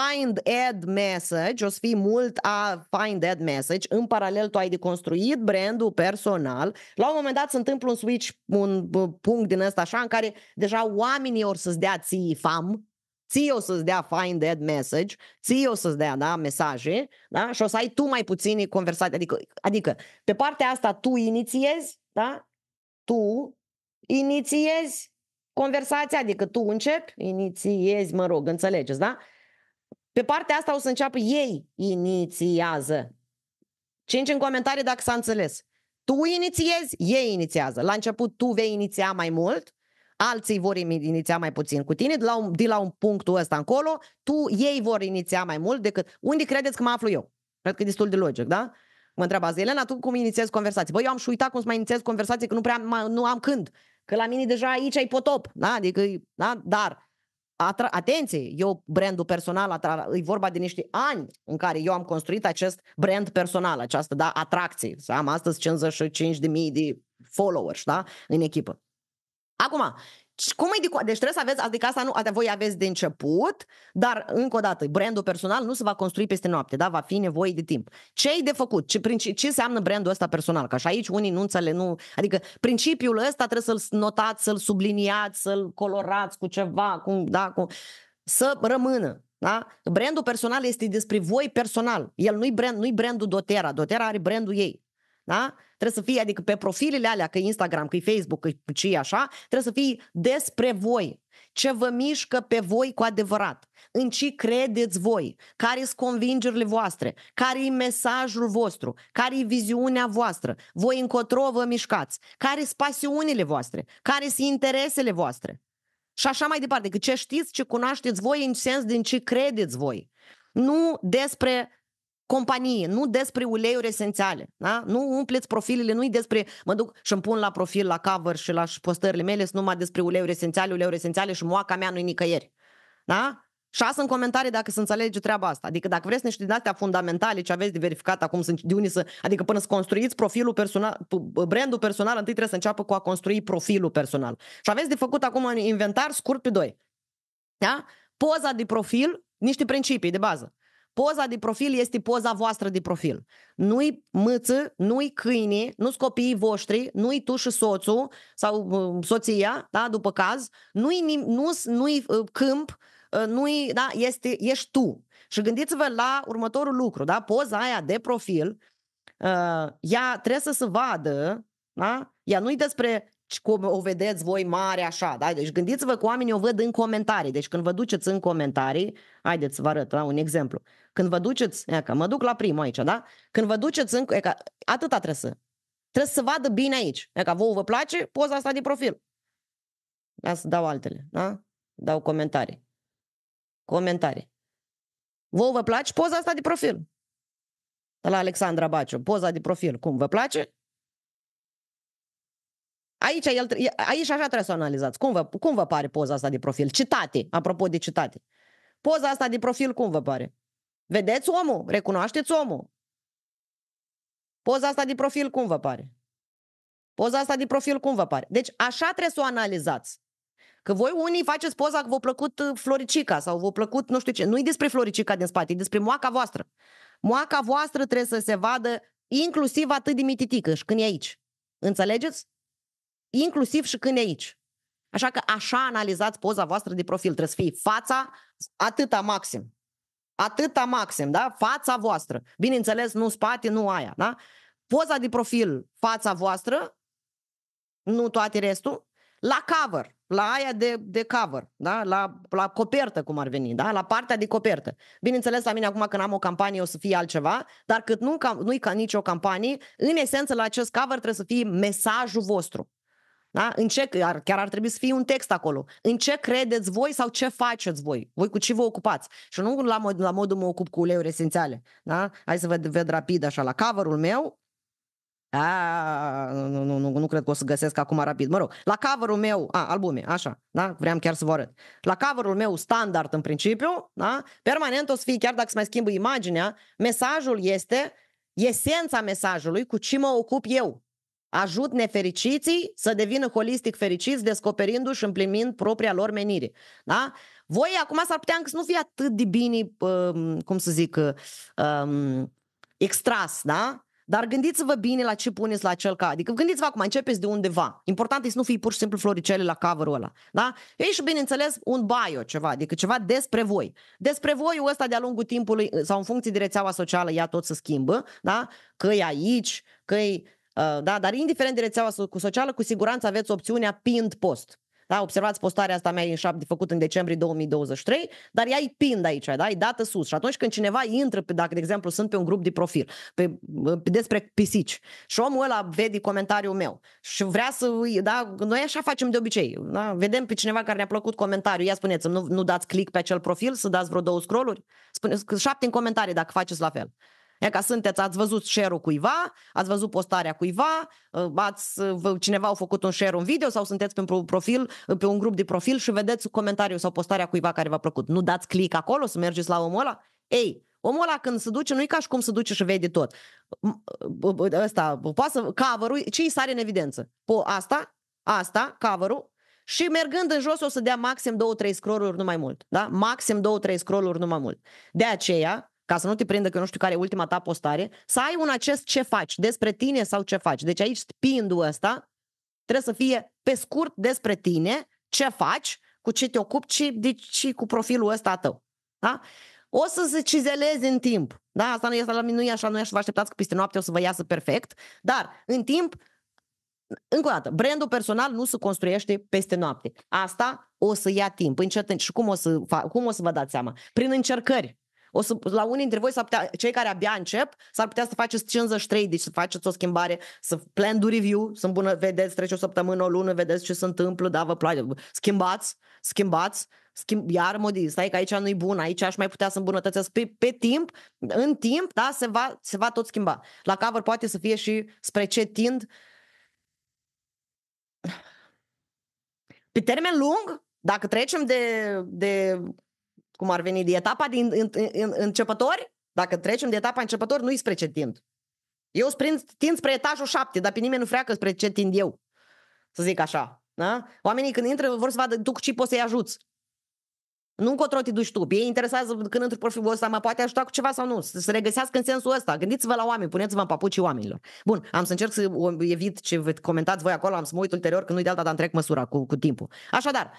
find ad message, o să fii mult a find ad message, în paralel tu ai de construit brandul personal, la un moment dat se întâmplă un switch, un punct din ăsta așa, în care deja oamenii or să-ți dea ții fam, ții o să-ți dea find ad message, ții o să-ți dea da, mesaje da? și o să ai tu mai puțini conversații, adică, adică pe partea asta tu inițiezi, da? tu inițiezi conversația, adică tu începi, inițiezi, mă rog, înțelegeți, da? Pe partea asta o să înceapă ei inițiază. Cinci în comentarii dacă s-a înțeles. Tu inițiezi, ei inițiază. La început tu vei iniția mai mult, alții vor iniția mai puțin cu tine, de la un, de la un punctul ăsta încolo, tu, ei vor iniția mai mult decât... Unde credeți că mă aflu eu? Cred că e destul de logic, da? Mă întreabă azi, Elena, tu cum inițiezi conversații? Băi, eu am și uitat cum să mai inițiez conversații, că nu prea nu am când. Că la mine deja aici ai potop, da? Adică, da? Dar, atra- atenție, eu brandul personal, atra- e vorba de niște ani în care eu am construit acest brand personal, această, da, atracție. Să am astăzi 55.000 de followers, da? În echipă. Acum, cum e de cu... deci trebuie să aveți, adică asta nu, voi aveți de început, dar încă o dată, brandul personal nu se va construi peste noapte, da? va fi nevoie de timp. Ce ai de făcut? Ce, prin, ce înseamnă brandul ăsta personal? Că și aici unii nu înțeleg, nu, adică principiul ăsta trebuie să-l notați, să-l subliniați, să-l colorați cu ceva, cu, da, cu, să rămână. Da? Brandul personal este despre voi personal. El nu-i, brand, nu brandul Dotera. Dotera are brandul ei. Da? Trebuie să fie, adică pe profilele alea, că Instagram, că Facebook, că ce așa, trebuie să fie despre voi. Ce vă mișcă pe voi cu adevărat? În ce credeți voi? Care sunt convingerile voastre? Care e mesajul vostru? Care e viziunea voastră? Voi încotro vă mișcați? Care sunt pasiunile voastre? Care sunt interesele voastre? Și așa mai departe, că ce știți, ce cunoașteți voi în sens din ce credeți voi. Nu despre companie, nu despre uleiuri esențiale. Da? Nu umpleți profilele, nu-i despre mă duc și îmi pun la profil, la cover și la postările mele, sunt numai despre uleiuri esențiale, uleiuri esențiale și moaca mea nu-i nicăieri. Da? Și asta în comentarii dacă se înțelege treaba asta. Adică dacă vreți niște din astea fundamentale ce aveți de verificat acum, sunt de unii să, adică până să construiți profilul personal, brandul personal, întâi trebuie să înceapă cu a construi profilul personal. Și aveți de făcut acum un inventar scurt pe doi. Da? Poza de profil, niște principii de bază. Poza de profil este poza voastră de profil. Nu-i mâță, nu-i câini, nu-s copiii voștri, nu-i tu și soțul sau uh, soția, da, după caz, nu-i, nu nu-i uh, câmp, uh, nu-i, da, este, ești tu. Și gândiți-vă la următorul lucru, da, poza aia de profil, ea trebuie să se vadă, da, ea nu-i despre cum o vedeți voi mare așa, da? Deci gândiți-vă că oamenii o văd în comentarii. Deci când vă duceți în comentarii, haideți să vă arăt, da? un exemplu. Când vă duceți, e, că mă duc la primul aici, da? Când vă duceți în... E, că atâta trebuie să... Trebuie să vadă bine aici. E, că vouă vă place poza asta de profil. Ia să dau altele, da? Dau comentarii. Comentarii. Vă vă place poza asta de profil? De la Alexandra Baciu. Poza de profil, cum vă place? Aici, el, aici așa trebuie să o analizați. Cum vă, cum vă pare poza asta de profil? Citate, apropo de citate. Poza asta de profil, cum vă pare? Vedeți omul? Recunoașteți omul? Poza asta de profil cum vă pare? Poza asta de profil cum vă pare? Deci așa trebuie să o analizați. Că voi unii faceți poza că v-a plăcut uh, floricica sau v-a plăcut nu știu ce. Nu e despre floricica din spate, e despre moaca voastră. Moaca voastră trebuie să se vadă inclusiv atât de mititică și când e aici. Înțelegeți? Inclusiv și când e aici. Așa că așa analizați poza voastră de profil. Trebuie să fie fața atâta maxim. Atâta maxim, da? Fața voastră. Bineînțeles, nu spate, nu aia, da? Poza de profil, fața voastră, nu toate restul, la cover, la aia de, de cover, da? la, la copertă, cum ar veni, da? la partea de copertă. Bineînțeles, la mine acum când am o campanie o să fie altceva, dar cât nu, nu-i ca nicio campanie, în esență la acest cover trebuie să fie mesajul vostru. Da? În ce, chiar ar trebui să fie un text acolo. În ce credeți voi sau ce faceți voi? Voi cu ce vă ocupați? Și nu la, mod, la modul mă ocup cu uleiuri esențiale. Da? Hai să văd, ved rapid așa la cover meu. A, nu, nu, nu, nu cred că o să găsesc acum rapid. Mă rog, la cover meu, a, albume, așa, da? Vreau chiar să vă arăt. La cover meu standard în principiu, da? Permanent o să fie, chiar dacă se mai schimbă imaginea, mesajul este esența mesajului cu ce mă ocup eu ajut nefericiții să devină holistic fericiți, descoperindu-și, împlinind propria lor menire. Da? Voi acum s-ar putea încă să nu fie atât de bine, um, cum să zic, um, extras, da? Dar gândiți-vă bine la ce puneți la acel ca. Adică gândiți-vă acum, începeți de undeva. Important este să nu fii pur și simplu floricele la cover ăla. Da? E și bineînțeles un bio ceva, adică ceva despre voi. Despre voi ăsta de-a lungul timpului sau în funcție de rețeaua socială ea tot se schimbă, da? Că e aici, că e Uh, da? Dar indiferent de rețeaua socială, cu siguranță aveți opțiunea pinned post. Da, observați postarea asta mea în de făcut în decembrie 2023, dar ea e pind aici, da? E dată sus. Și atunci când cineva intră, pe, dacă, de exemplu, sunt pe un grup de profil, pe, pe despre pisici, și omul ăla vede comentariul meu și vrea să, da, noi așa facem de obicei, da? Vedem pe cineva care ne-a plăcut comentariul, ia spuneți nu, nu dați click pe acel profil, să dați vreo două scrolluri, spune, șapte în comentarii dacă faceți la fel. E ca sunteți, ați văzut share-ul cuiva, ați văzut postarea cuiva, uh, ați, cineva a făcut un share un video sau sunteți pe un, profil, uh, pe un grup de profil și vedeți comentariul sau postarea cuiva care v-a plăcut. Nu dați click acolo să mergeți la omul ăla? Ei, Omul ăla când se duce, nu-i ca și cum se duce și vede tot. Uh, ăsta, poate să, cover ce îi sare în evidență? Po, asta, asta, cover și mergând în jos o să dea maxim 2-3 scrolluri, nu mai mult. Da? Maxim 2-3 scrolluri, nu mai mult. De aceea, ca să nu te prindă că nu știu care e ultima ta postare, să ai un acest ce faci, despre tine sau ce faci. Deci aici pindul ăsta trebuie să fie pe scurt despre tine, ce faci, cu ce te ocupi și, deci, și cu profilul ăsta tău. Da? O să se cizeleze în timp. Da, asta nu e, asta nu e așa, nu e așa, vă așteptați că peste noapte o să vă iasă perfect, dar în timp încă o dată, brandul personal nu se construiește peste noapte. Asta o să ia timp, încet, încet. Și cum o să, cum o să vă dați seama? Prin încercări. O să, la unii dintre voi, s-ar putea, cei care abia încep, s-ar putea să faceți 53, deci să faceți o schimbare, să plan do review, să bună, vedeți, trece o săptămână, o lună, vedeți ce se întâmplă, da, vă place, schimbați, schimbați, schimb, iar modi, stai că aici nu-i bun, aici aș mai putea să îmbunătățesc pe, pe timp, în timp, da, se va, se va tot schimba. La cover poate să fie și spre ce tind. Pe termen lung, dacă trecem de, de cum ar veni, de etapa din în, în, începători, dacă trecem de etapa începători, nu-i spre ce tind. Eu prind, tind spre etajul 7, dar pe nimeni nu freacă spre ce tind eu. Să zic așa. Da? Oamenii când intră vor să vadă tu cu ce poți să-i ajuți. Nu încotro te duci tu. Pe ei interesează când într profilul ăsta, mă poate ajuta cu ceva sau nu. Să se regăsească în sensul ăsta. Gândiți-vă la oameni, puneți-vă în papucii oamenilor. Bun, am să încerc să evit ce comentați voi acolo, am să mă uit ulterior, că nu-i de alta, dar am măsura cu, cu timpul. Așadar,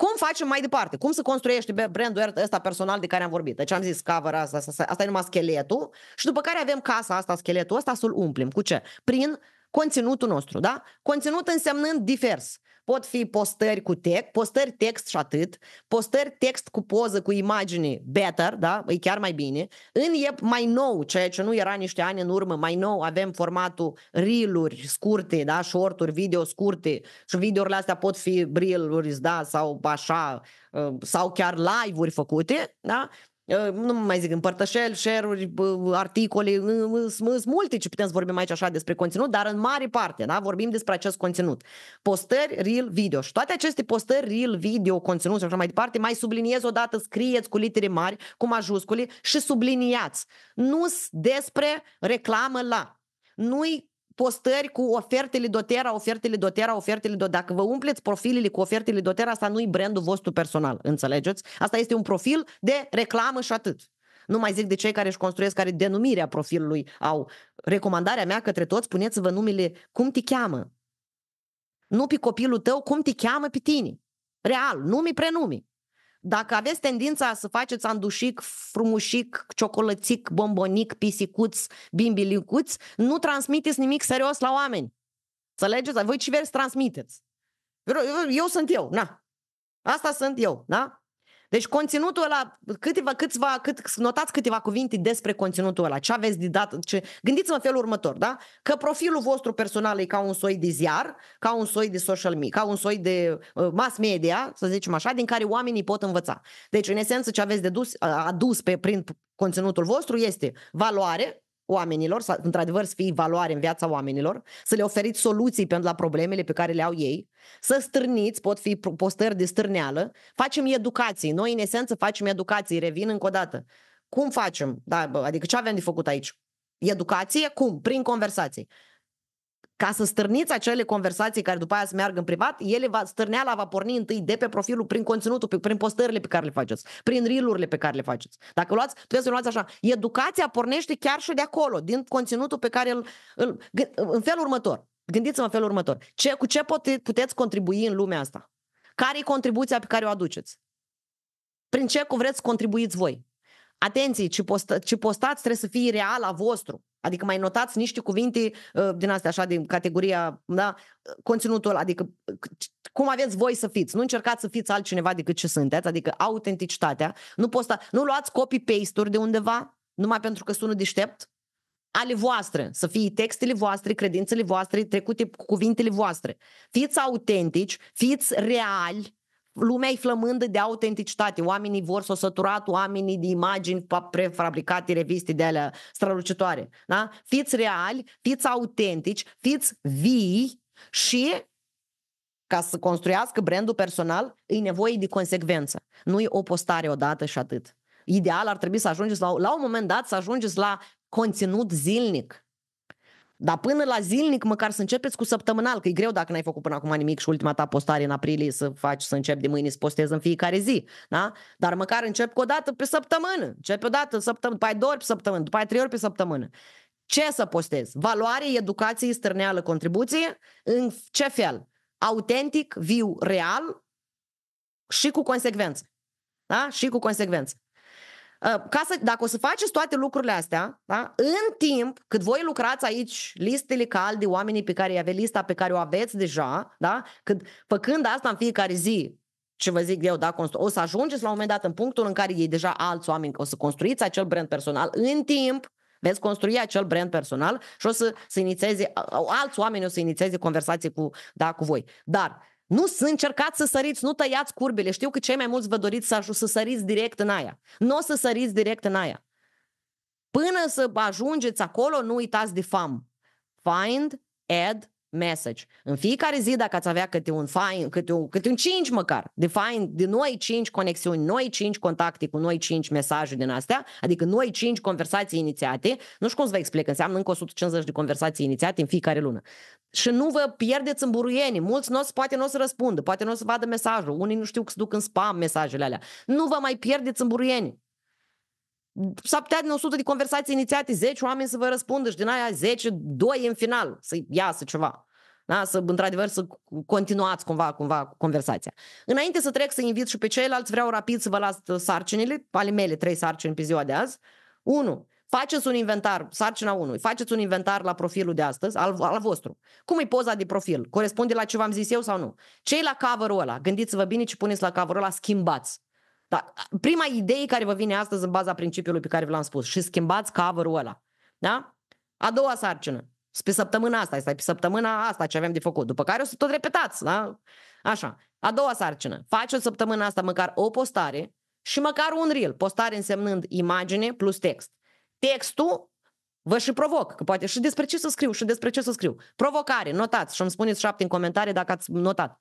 cum facem mai departe? Cum să construiești brandul er- ăsta personal de care am vorbit? Deci am zis cover asta, asta, asta, asta e numai scheletul și după care avem casa asta, scheletul ăsta, să-l umplem. Cu ce? Prin conținutul nostru, da? Conținut însemnând divers. Pot fi postări cu text, postări text și atât, postări text cu poză, cu imagini, better, da? E chiar mai bine. În e mai nou, ceea ce nu era niște ani în urmă, mai nou avem formatul reel-uri scurte, da? Short-uri, video scurte și videourile astea pot fi reel-uri, da? Sau așa, ă, sau chiar live-uri făcute, da? nu mai zic, împărtășeli, share-uri, articole, sunt multe ce putem să vorbim aici așa despre conținut, dar în mare parte, da, vorbim despre acest conținut. Postări, reel, video și toate aceste postări, reel, video, conținut și așa mai departe, mai subliniez odată, scrieți cu litere mari, cu majuscule și subliniați. Nu despre reclamă la. Nu-i postări cu ofertele Dotera, ofertele Dotera, ofertele Dotera. Dacă vă umpleți profilele cu ofertele Dotera, asta nu-i brandul vostru personal, înțelegeți? Asta este un profil de reclamă și atât. Nu mai zic de cei care își construiesc, care denumirea profilului au. Recomandarea mea către toți, puneți-vă numele cum te cheamă. Nu pe copilul tău, cum te cheamă pe tine. Real, numi prenumi. Dacă aveți tendința să faceți andușic, frumușic, ciocolățic, bombonic, pisicuț, bimbilicuț, nu transmiteți nimic serios la oameni. Înțelegeți? Voi ce vreți transmiteți? Eu, eu, eu sunt eu, na. Asta sunt eu, da? Deci conținutul ăla, câteva, câțiva, cât, notați câteva cuvinte despre conținutul ăla, ce aveți de dat, ce... gândiți-vă în felul următor, da? Că profilul vostru personal e ca un soi de ziar, ca un soi de social media, ca un soi de uh, mass media, să zicem așa, din care oamenii pot învăța. Deci, în esență, ce aveți de dus, adus pe, prin conținutul vostru este valoare, oamenilor, să într-adevăr să fii valoare în viața oamenilor, să le oferiți soluții pentru la problemele pe care le au ei, să strâniți, pot fi postări de stârneală, facem educații, noi în esență facem educații, revin încă o dată. Cum facem? Da, adică ce avem de făcut aici? Educație? Cum? Prin conversații ca să stârniți acele conversații care după aia să meargă în privat, ele va, la va porni întâi de pe profilul, prin conținutul, prin postările pe care le faceți, prin rilurile pe care le faceți. Dacă luați, puteți să luați așa. Educația pornește chiar și de acolo, din conținutul pe care îl... îl în felul următor, gândiți-vă în felul următor. Ce, cu ce pute, puteți contribui în lumea asta? Care e contribuția pe care o aduceți? Prin ce vreți să contribuiți voi? atenție, ce, posta, ce postați trebuie să fie real a vostru. Adică mai notați niște cuvinte uh, din astea așa, din categoria, da, conținutul, adică cum aveți voi să fiți. Nu încercați să fiți altcineva decât ce sunteți, adică autenticitatea. Nu, posta, nu luați copy-paste-uri de undeva, numai pentru că sună deștept, ale voastre, să fie textele voastre, credințele voastre, trecute cu cuvintele voastre. Fiți autentici, fiți reali, lumea e flămândă de autenticitate, oamenii vor s-o săturat, oamenii de imagini prefabricate, reviste de alea strălucitoare. Da? Fiți reali, fiți autentici, fiți vii și ca să construiască brandul personal, e nevoie de consecvență. Nu e o postare odată și atât. Ideal ar trebui să ajungeți la, la un moment dat să ajungeți la conținut zilnic. Dar până la zilnic, măcar să începeți cu săptămânal, că e greu dacă n-ai făcut până acum nimic și ultima ta postare în aprilie să faci, să încep de mâine să postezi în fiecare zi. Da? Dar măcar încep cu o dată pe săptămână. Începi o dată, săptămână, după aia două ori pe săptămână, după aia trei ori pe săptămână. Ce să postez? Valoare, educație, stârneală, contribuție? În ce fel? Autentic, viu, real și cu consecvență. Da? Și cu consecvență. Ă, ca să, dacă o să faceți toate lucrurile astea, da? în timp cât voi lucrați aici listele calde, oamenii pe care îi aveți, lista pe care o aveți deja, da? Când, făcând asta în fiecare zi, ce vă zic eu, da, constru- o să ajungeți la un moment dat în punctul în care ei deja alți oameni, o să construiți acel brand personal în timp, veți construi acel brand personal și o să, să inițieze, alți oameni o să inițieze conversații cu, da, cu voi. Dar nu încercați să săriți, nu tăiați curbele. Știu că cei mai mulți vă doriți să, să săriți direct în aia. Nu o să săriți direct în aia. Până să ajungeți acolo, nu uitați de FAM. Find, add, message. În fiecare zi, dacă ați avea câte un, fine, câte un, câte un cinci măcar, de, fine, de noi cinci conexiuni, noi cinci contacte cu noi cinci mesaje din astea, adică noi cinci conversații inițiate, nu știu cum să vă explic, înseamnă încă 150 de conversații inițiate în fiecare lună. Și nu vă pierdeți în buruieni, mulți nu poate nu o să răspundă, poate nu o să vadă mesajul, unii nu știu că se duc în spam mesajele alea. Nu vă mai pierdeți în buruieni șapte ani, 100 de conversații inițiate, 10 oameni să vă răspundă și din aia 10, 2 în final, să iasă ceva. Da? Să, într-adevăr, să continuați cumva, cumva conversația. Înainte să trec să invit și pe ceilalți, vreau rapid să vă las sarcinile, ale mele, trei sarcini pe ziua de azi. 1. Faceți un inventar, sarcina 1, faceți un inventar la profilul de astăzi, al, al vostru. Cum e poza de profil? Corespunde la ce v-am zis eu sau nu? Cei la cover-ul ăla? Gândiți-vă bine ce puneți la cover-ul ăla, schimbați. Dar prima idee care vă vine astăzi în baza principiului pe care vi l-am spus și schimbați cover-ul ăla. Da? A doua sarcină. Pe săptămâna asta, asta pe săptămâna asta ce avem de făcut. După care o să tot repetați, da? Așa. A doua sarcină. Faceți săptămâna asta măcar o postare și măcar un reel. Postare însemnând imagine plus text. Textul vă și provoc, că poate și despre ce să scriu, și despre ce să scriu. Provocare, notați și îmi spuneți șapte în comentarii dacă ați notat.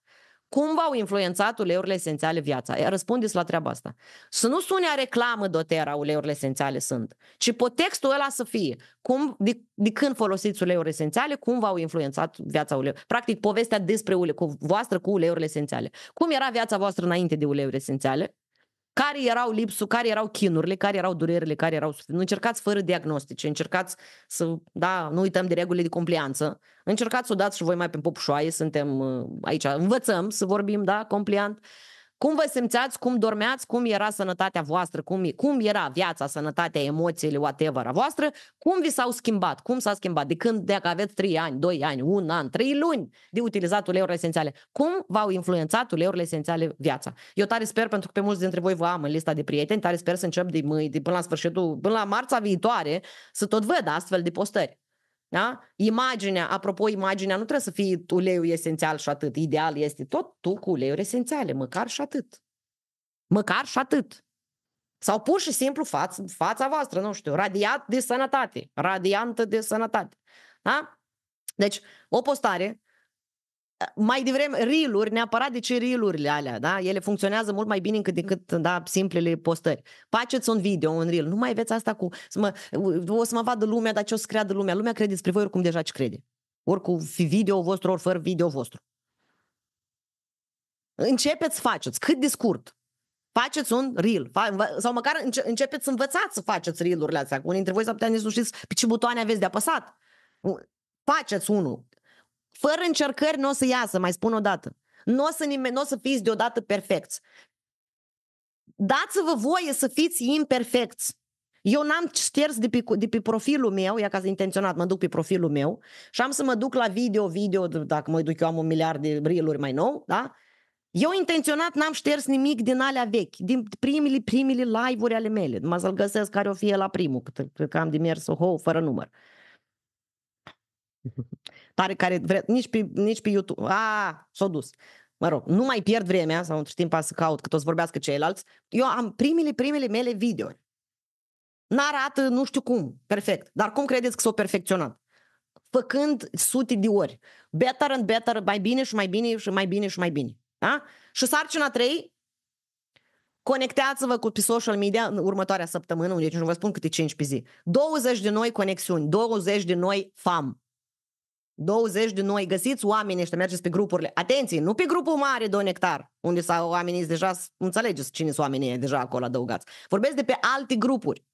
Cum v-au influențat uleiurile esențiale viața? Răspundeți la treaba asta. Să nu sune a reclamă dotera uleiurile esențiale sunt, ci pe textul ăla să fie. Cum, de, de când folosiți uleiuri esențiale, cum v-au influențat viața uleiului? Practic, povestea despre ule, cu voastră cu uleiurile esențiale. Cum era viața voastră înainte de uleiuri esențiale? care erau lipsul, care erau chinurile, care erau durerile, care erau Nu Încercați fără diagnostice, încercați să, da, nu uităm de regulile de complianță, încercați să o dați și voi mai pe popușoaie, suntem uh, aici, învățăm să vorbim, da, compliant. Uh, cum vă simțeați, cum dormeați, cum era sănătatea voastră, cum, cum era viața, sănătatea, emoțiile, whatever a voastră, cum vi s-au schimbat, cum s-a schimbat, de când, dacă aveți 3 ani, 2 ani, 1 an, 3 luni de utilizat uleiurile esențiale, cum v-au influențat uleiurile esențiale viața. Eu tare sper, pentru că pe mulți dintre voi vă am în lista de prieteni, tare sper să încep de, mâine, de până la sfârșitul, până la marța viitoare, să tot văd astfel de postări. Da? Imaginea, apropo, imaginea nu trebuie să fie uleiul esențial și atât. Ideal este tot tu cu uleiuri esențiale, măcar și atât. Măcar și atât. Sau pur și simplu față, fața voastră, nu știu, radiat de sănătate, radiantă de sănătate. Da? Deci, o postare mai devreme, riluri, neapărat de ce rilurile alea, da? Ele funcționează mult mai bine decât, da, simplele postări. Faceți un video, un reel, nu mai veți asta cu, să mă, o să mă vadă lumea, dar ce o să creadă lumea? Lumea crede despre voi oricum deja ce crede. Ori cu video vostru, ori fără video vostru. Începeți, faceți, cât de scurt. Faceți un reel. Fa- sau măcar înce- începeți să învățați să faceți reel-urile astea. Unii dintre voi s-ar putea nici nu știți pe ce butoane aveți de apăsat. Faceți unul. Fără încercări nu o să iasă, mai spun o dată. Nu o să, nimeni, n-o să fiți deodată perfecți. Dați-vă voie să fiți imperfecți. Eu n-am șters de pe, de pe profilul meu, ia ca intenționat mă duc pe profilul meu și am să mă duc la video, video, dacă mă duc eu am un miliard de reel mai nou, da? Eu intenționat n-am șters nimic din alea vechi, din primele, primele live-uri ale mele. Mă să-l găsesc care o fie la primul, că, că am de mers o fără număr. Uh, Pare care vre... nici pe, nici pe YouTube. A, s-a dus. Mă rog, nu mai pierd vremea sau între timp să caut cât o vorbească ceilalți. Eu am primele, primele mele video. N-arată nu știu cum, perfect. Dar cum credeți că s-au perfecționat? Făcând sute de ori. Better and better, mai bine și mai bine și mai bine și mai bine. Da? Și sarcina 3, conectează-vă cu pe social media în următoarea săptămână, deci nu vă spun câte 5 pe zi. 20 de noi conexiuni, 20 de noi fam. 20 de noi, găsiți oamenii ăștia, mergeți pe grupurile. Atenție, nu pe grupul mare de un hectar, unde s-au oamenii deja, înțelegeți cine sunt oamenii deja acolo adăugați. Vorbesc de pe alte grupuri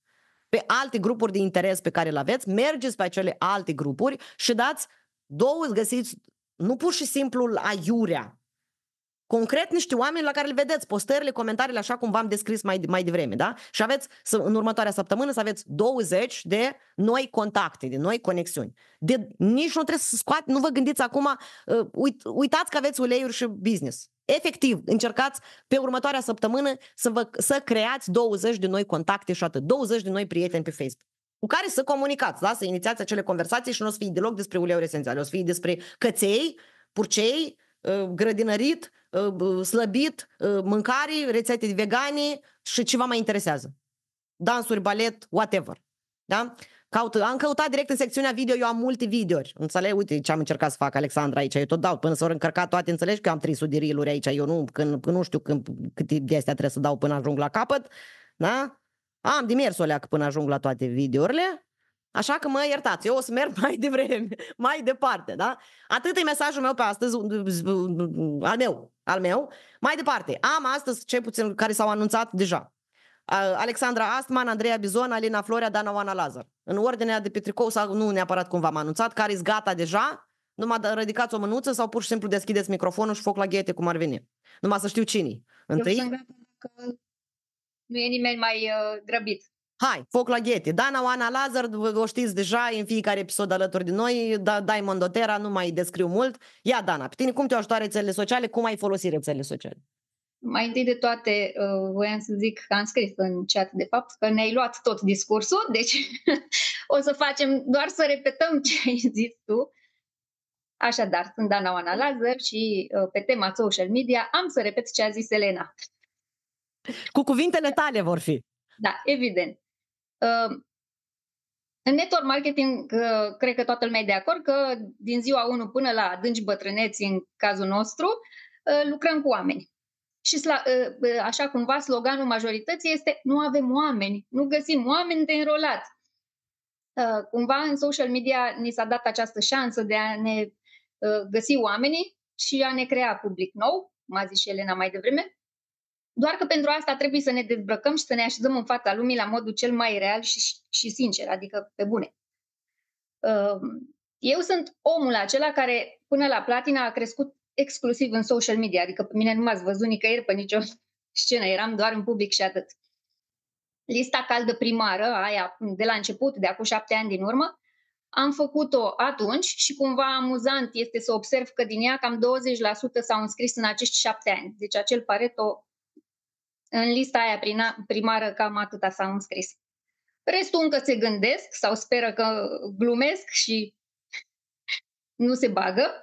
pe alte grupuri de interes pe care le aveți, mergeți pe acele alte grupuri și dați două, găsiți nu pur și simplu iurea, concret niște oameni la care le vedeți postările, comentariile, așa cum v-am descris mai, mai devreme, da? Și aveți să, în următoarea săptămână să aveți 20 de noi contacte, de noi conexiuni. De, nici nu trebuie să scoate, nu vă gândiți acum, uh, uit, uitați că aveți uleiuri și business. Efectiv, încercați pe următoarea săptămână să, vă, să creați 20 de noi contacte și atât, 20 de noi prieteni pe Facebook cu care să comunicați, da? să inițiați acele conversații și nu o să fie deloc despre uleiuri esențiale, o să fie despre căței, purcei, uh, grădinărit Ă, slăbit, ă, mâncare, rețete vegane și ceva mai interesează. Dansuri, balet, whatever. Da? Caut, am căutat direct în secțiunea video, eu am multe videouri. Înțelegi? Uite ce am încercat să fac Alexandra aici, eu tot dau până s-au încărcat toate, înțelegi că am 300 de reel aici, eu nu, când, nu știu când, cât de astea trebuie să dau până ajung la capăt. Da? Am dimers o leacă până ajung la toate videourile Așa că mă iertați, eu o să merg [LAUGHS] mai devreme, mai departe, da? Atât e mesajul meu pe astăzi, al meu, al meu. Mai departe, am astăzi cei puțin care s-au anunțat deja. Alexandra Astman, Andreea Bizon, Alina Florea, Dana Oana Lazar. În ordinea de pe tricou sau nu neapărat cum v-am anunțat, care e gata deja, numai da, ridicați o mânuță sau pur și simplu deschideți microfonul și foc la ghete cum ar veni. Numai să știu cine Întâi... Eu nu e nimeni mai uh, grăbit. Hai, foc la ghete. Dana Oana Lazard, o știți deja, în fiecare episod alături de noi, da, Diamond Otera, nu mai descriu mult. Ia, Dana, pe tine cum te-au ajutat rețelele sociale? Cum ai folosit rețelele sociale? Mai întâi de toate, uh, voiam să zic că am scris în chat, de fapt, că ne-ai luat tot discursul, deci [LAUGHS] o să facem doar să repetăm ce ai zis tu. Așadar, sunt Dana Oana Lazar și uh, pe tema social media am să repet ce a zis Elena. Cu cuvintele tale vor fi. Da, evident. Ehm, în network marketing, cred că toată lumea e de acord că din ziua 1 până la adânci bătrâneți, în cazul nostru, lucrăm cu oameni. Și așa cumva sloganul majorității este nu avem oameni, nu găsim oameni de înrolat. Cumva în social media ni s-a dat această șansă de a ne găsi oamenii și a ne crea public nou, cum a zis și Elena mai devreme, doar că pentru asta trebuie să ne dezbrăcăm și să ne așezăm în fața lumii la modul cel mai real și, și sincer, adică pe bune. Ehm, eu sunt omul acela care până la platina a crescut exclusiv în social media, adică pe mine nu m-ați văzut nicăieri pe nicio [LAUGHS] scenă, eram doar în public și atât. Lista caldă primară, aia de la început, de acum șapte ani din urmă, am făcut-o atunci și cumva amuzant este să observ că din ea cam 20% s-au înscris în acești șapte ani. Deci acel pareto în lista aia primară cam atâta s-au înscris. Restul încă se gândesc sau speră că glumesc și nu se bagă.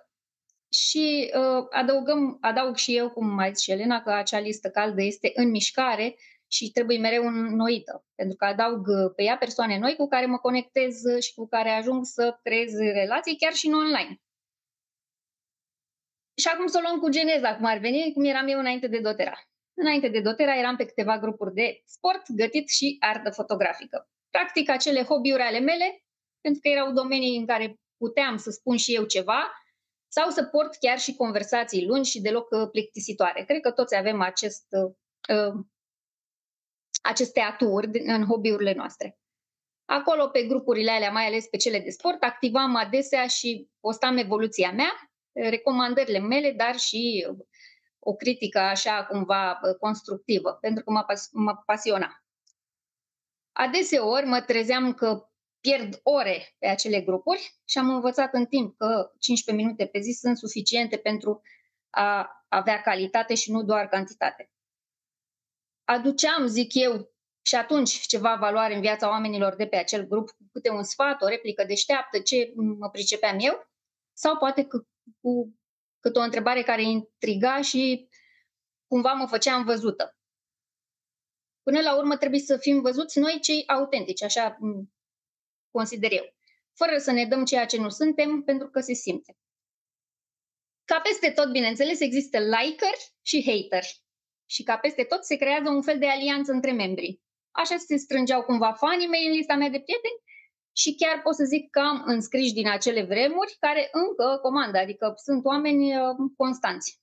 Și uh, adăugăm, adaug și eu, cum mai zice Elena, că acea listă caldă este în mișcare și trebuie mereu înnoită, pentru că adaug pe ea persoane noi cu care mă conectez și cu care ajung să creez relații chiar și în online. Și acum să o luăm cu geneza, cum ar veni, cum eram eu înainte de dotera. Înainte de dotera eram pe câteva grupuri de sport, gătit și artă fotografică. Practic acele hobby-uri ale mele, pentru că erau domenii în care puteam să spun și eu ceva sau să port chiar și conversații lungi și deloc uh, plictisitoare. Cred că toți avem acest, uh, uh aceste aturi în hobby-urile noastre. Acolo, pe grupurile alea, mai ales pe cele de sport, activam adesea și postam evoluția mea, recomandările mele, dar și o critică așa cumva constructivă, pentru că mă, pas- mă pasiona. Adeseori mă trezeam că pierd ore pe acele grupuri și am învățat în timp că 15 minute pe zi sunt suficiente pentru a avea calitate și nu doar cantitate. Aduceam, zic eu, și atunci ceva valoare în viața oamenilor de pe acel grup, cu câte un sfat, o replică deșteaptă, ce mă pricepeam eu, sau poate că cu cât o întrebare care intriga și cumva mă făcea văzută. Până la urmă trebuie să fim văzuți noi cei autentici, așa consider eu, fără să ne dăm ceea ce nu suntem pentru că se simte. Ca peste tot, bineînțeles, există liker și hater Și ca peste tot se creează un fel de alianță între membrii. Așa se strângeau cumva fanii mei în lista mea de prieteni și chiar pot să zic că am înscriși din acele vremuri care încă comandă, adică sunt oameni uh, constanți.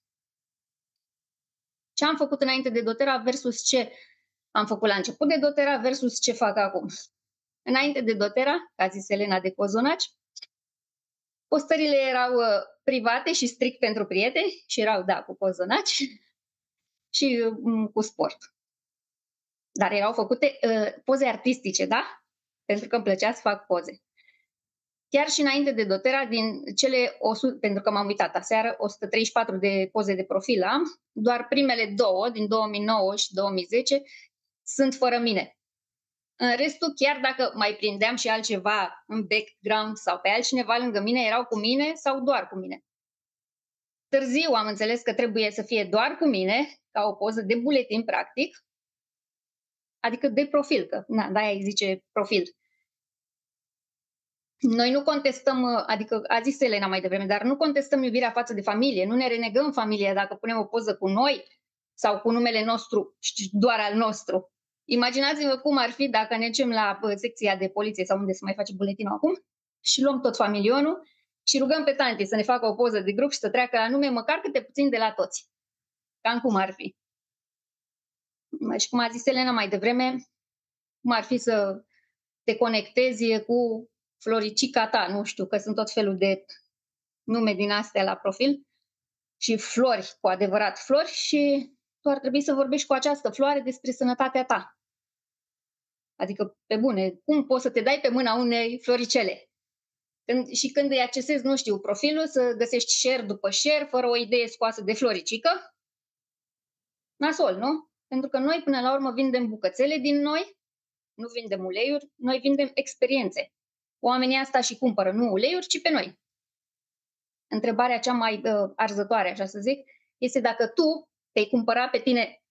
Ce am făcut înainte de Dotera versus ce am făcut la început de Dotera versus ce fac acum. Înainte de Dotera, ca zis Elena de Cozonaci, postările erau uh, private și strict pentru prieteni și erau, da, cu cozonaci [LAUGHS] și mm, cu sport. Dar erau făcute uh, poze artistice, da? pentru că îmi plăcea să fac poze. Chiar și înainte de dotera, din cele 100, pentru că m-am uitat aseară, 134 de poze de profil am, doar primele două, din 2009 și 2010, sunt fără mine. În restul, chiar dacă mai prindeam și altceva în background sau pe altcineva lângă mine, erau cu mine sau doar cu mine. Târziu am înțeles că trebuie să fie doar cu mine, ca o poză de buletin practic, adică de profil, că na, de-aia îi zice profil. Noi nu contestăm, adică a zis Elena mai devreme, dar nu contestăm iubirea față de familie, nu ne renegăm familia dacă punem o poză cu noi sau cu numele nostru, doar al nostru. Imaginați-vă cum ar fi dacă ne ducem la secția de poliție sau unde se mai face buletinul acum și luăm tot familionul și rugăm pe tante să ne facă o poză de grup și să treacă la nume măcar câte puțin de la toți. Cam cum ar fi și cum a zis Elena mai devreme, cum ar fi să te conectezi cu floricica ta, nu știu, că sunt tot felul de nume din astea la profil și flori, cu adevărat flori și tu ar trebui să vorbești cu această floare despre sănătatea ta. Adică, pe bune, cum poți să te dai pe mâna unei floricele? Când, și când îi accesezi, nu știu, profilul, să găsești share după share, fără o idee scoasă de floricică, nasol, nu? Pentru că noi, până la urmă, vindem bucățele din noi, nu vindem uleiuri, noi vindem experiențe. Oamenii asta și cumpără nu uleiuri, ci pe noi. Întrebarea cea mai uh, arzătoare, așa să zic, este dacă tu te-ai cumpăra pe tine.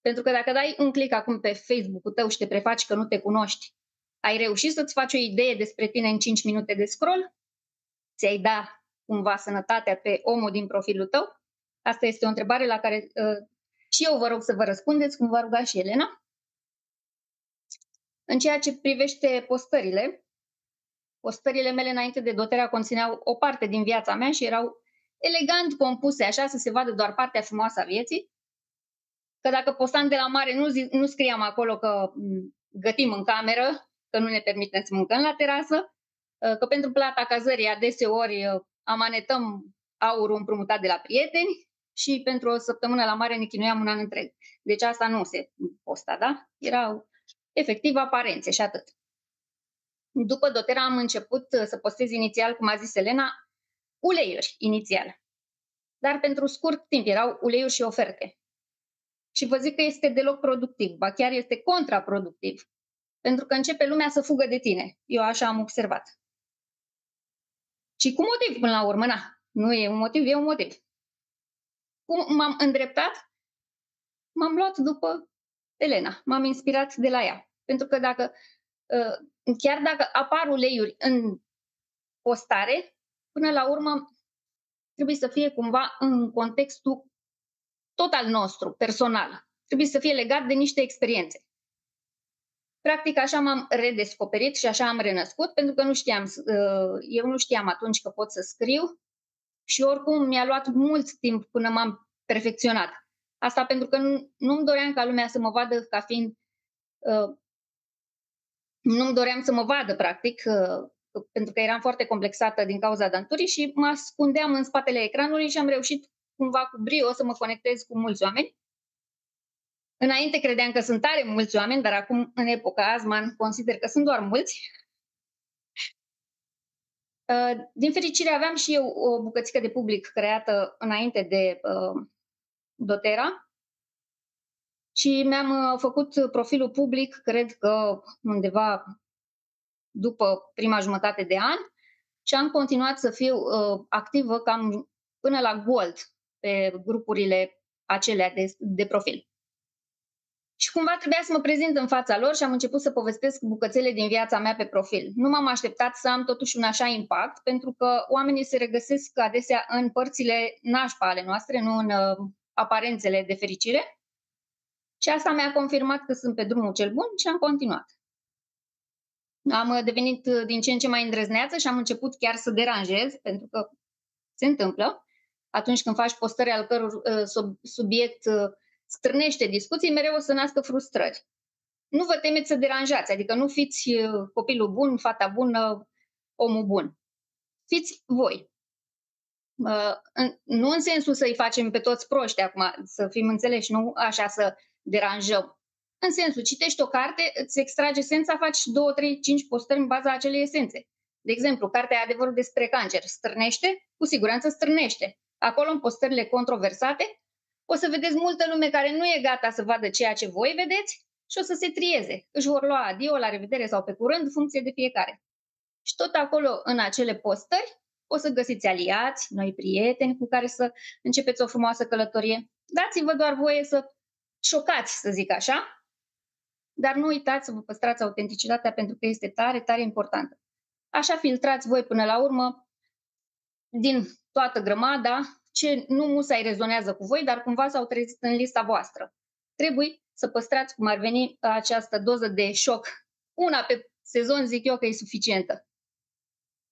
Pentru că dacă dai un click acum pe Facebook-ul tău și te prefaci că nu te cunoști, ai reușit să-ți faci o idee despre tine în 5 minute de scroll? Ți-ai da cumva sănătatea pe omul din profilul tău? Asta este o întrebare la care uh, și eu vă rog să vă răspundeți, cum v-a rugat și Elena. În ceea ce privește postările, postările mele înainte de doterea conțineau o parte din viața mea și erau elegant compuse, așa să se vadă doar partea frumoasă a vieții. Că dacă postam de la mare, nu, zi, nu scriam acolo că gătim în cameră, că nu ne permitem să mâncăm la terasă, ă, că pentru plata cazării adeseori ă, amanetăm aurul împrumutat de la prieteni, și pentru o săptămână la mare ne chinuiam un an întreg. Deci asta nu se posta, da? Erau efectiv aparențe și atât. După dotera am început uh, să postez inițial, cum a zis Elena, uleiuri inițial. Dar pentru scurt timp erau uleiuri și oferte. Și vă zic că este deloc productiv, ba chiar este contraproductiv. Pentru că începe lumea să fugă de tine. Eu așa am observat. Și cu motiv până la urmă, na. Nu e un motiv, e un motiv cum m-am îndreptat? M-am luat după Elena, m-am inspirat de la ea. Pentru că dacă, uh, chiar dacă apar uleiuri în postare, până la urmă trebuie să fie cumva în contextul tot al nostru, personal. Trebuie să fie legat de niște experiențe. Practic așa m-am redescoperit și așa am renăscut, pentru că nu știam, uh, eu nu știam atunci că pot să scriu, și oricum mi-a luat mult timp până m-am perfecționat. Asta pentru că nu, nu-mi doream ca lumea să mă vadă ca fiind... Uh, nu-mi doream să mă vadă, practic, uh, pentru că eram foarte complexată din cauza danturii și mă ascundeam în spatele ecranului și am reușit cumva cu brio să mă conectez cu mulți oameni. Înainte credeam că sunt tare mulți oameni, dar acum, în epoca Azman, consider că sunt doar mulți. Uh, din fericire aveam și eu o bucățică de public creată înainte de uh, Dotera și mi-am uh, făcut profilul public, cred că undeva după prima jumătate de an și am continuat să fiu activă cam până la Gold pe grupurile acelea de, de profil. Și cumva trebuia să mă prezint în fața lor și am început să povestesc bucățele din viața mea pe profil. Nu m-am așteptat să am totuși un așa impact, pentru că oamenii se regăsesc adesea în părțile nașpa ale noastre, nu în uh, aparențele de fericire. Și asta mi-a confirmat că sunt pe drumul cel bun și am continuat. Am uh, devenit uh, din ce în ce mai îndrăzneață și am început chiar să deranjez, pentru că se întâmplă atunci când faci postări al căror uh, sub, subiect uh, strânește discuții, mereu o să nască frustrări. Nu vă temeți să deranjați, adică nu fiți uh, copilul bun, fata bună, omul bun. Fiți voi. Uh, nu în sensul să-i facem pe toți proști acum, să fim înțeleși, nu așa să deranjăm. În sensul, citești o carte, îți extrage esența, faci 2, 3, 5 postări în baza acelei esențe. De exemplu, cartea Adevărul despre cancer strânește? Cu siguranță strânește. Acolo, în postările controversate, o să vedeți multă lume care nu e gata să vadă ceea ce voi vedeți și o să se trieze. Își vor lua adio, la revedere sau pe curând, funcție de fiecare. Și tot acolo, în acele postări, o să găsiți aliați, noi prieteni cu care să începeți o frumoasă călătorie. Dați-vă doar voie să șocați, să zic așa, dar nu uitați să vă păstrați autenticitatea pentru că este tare, tare importantă. Așa filtrați voi până la urmă din toată grămada ce nu musai rezonează cu voi, dar cumva s-au trezit în lista voastră. Trebuie să păstrați cum ar veni această doză de șoc. Una pe sezon zic eu că e suficientă.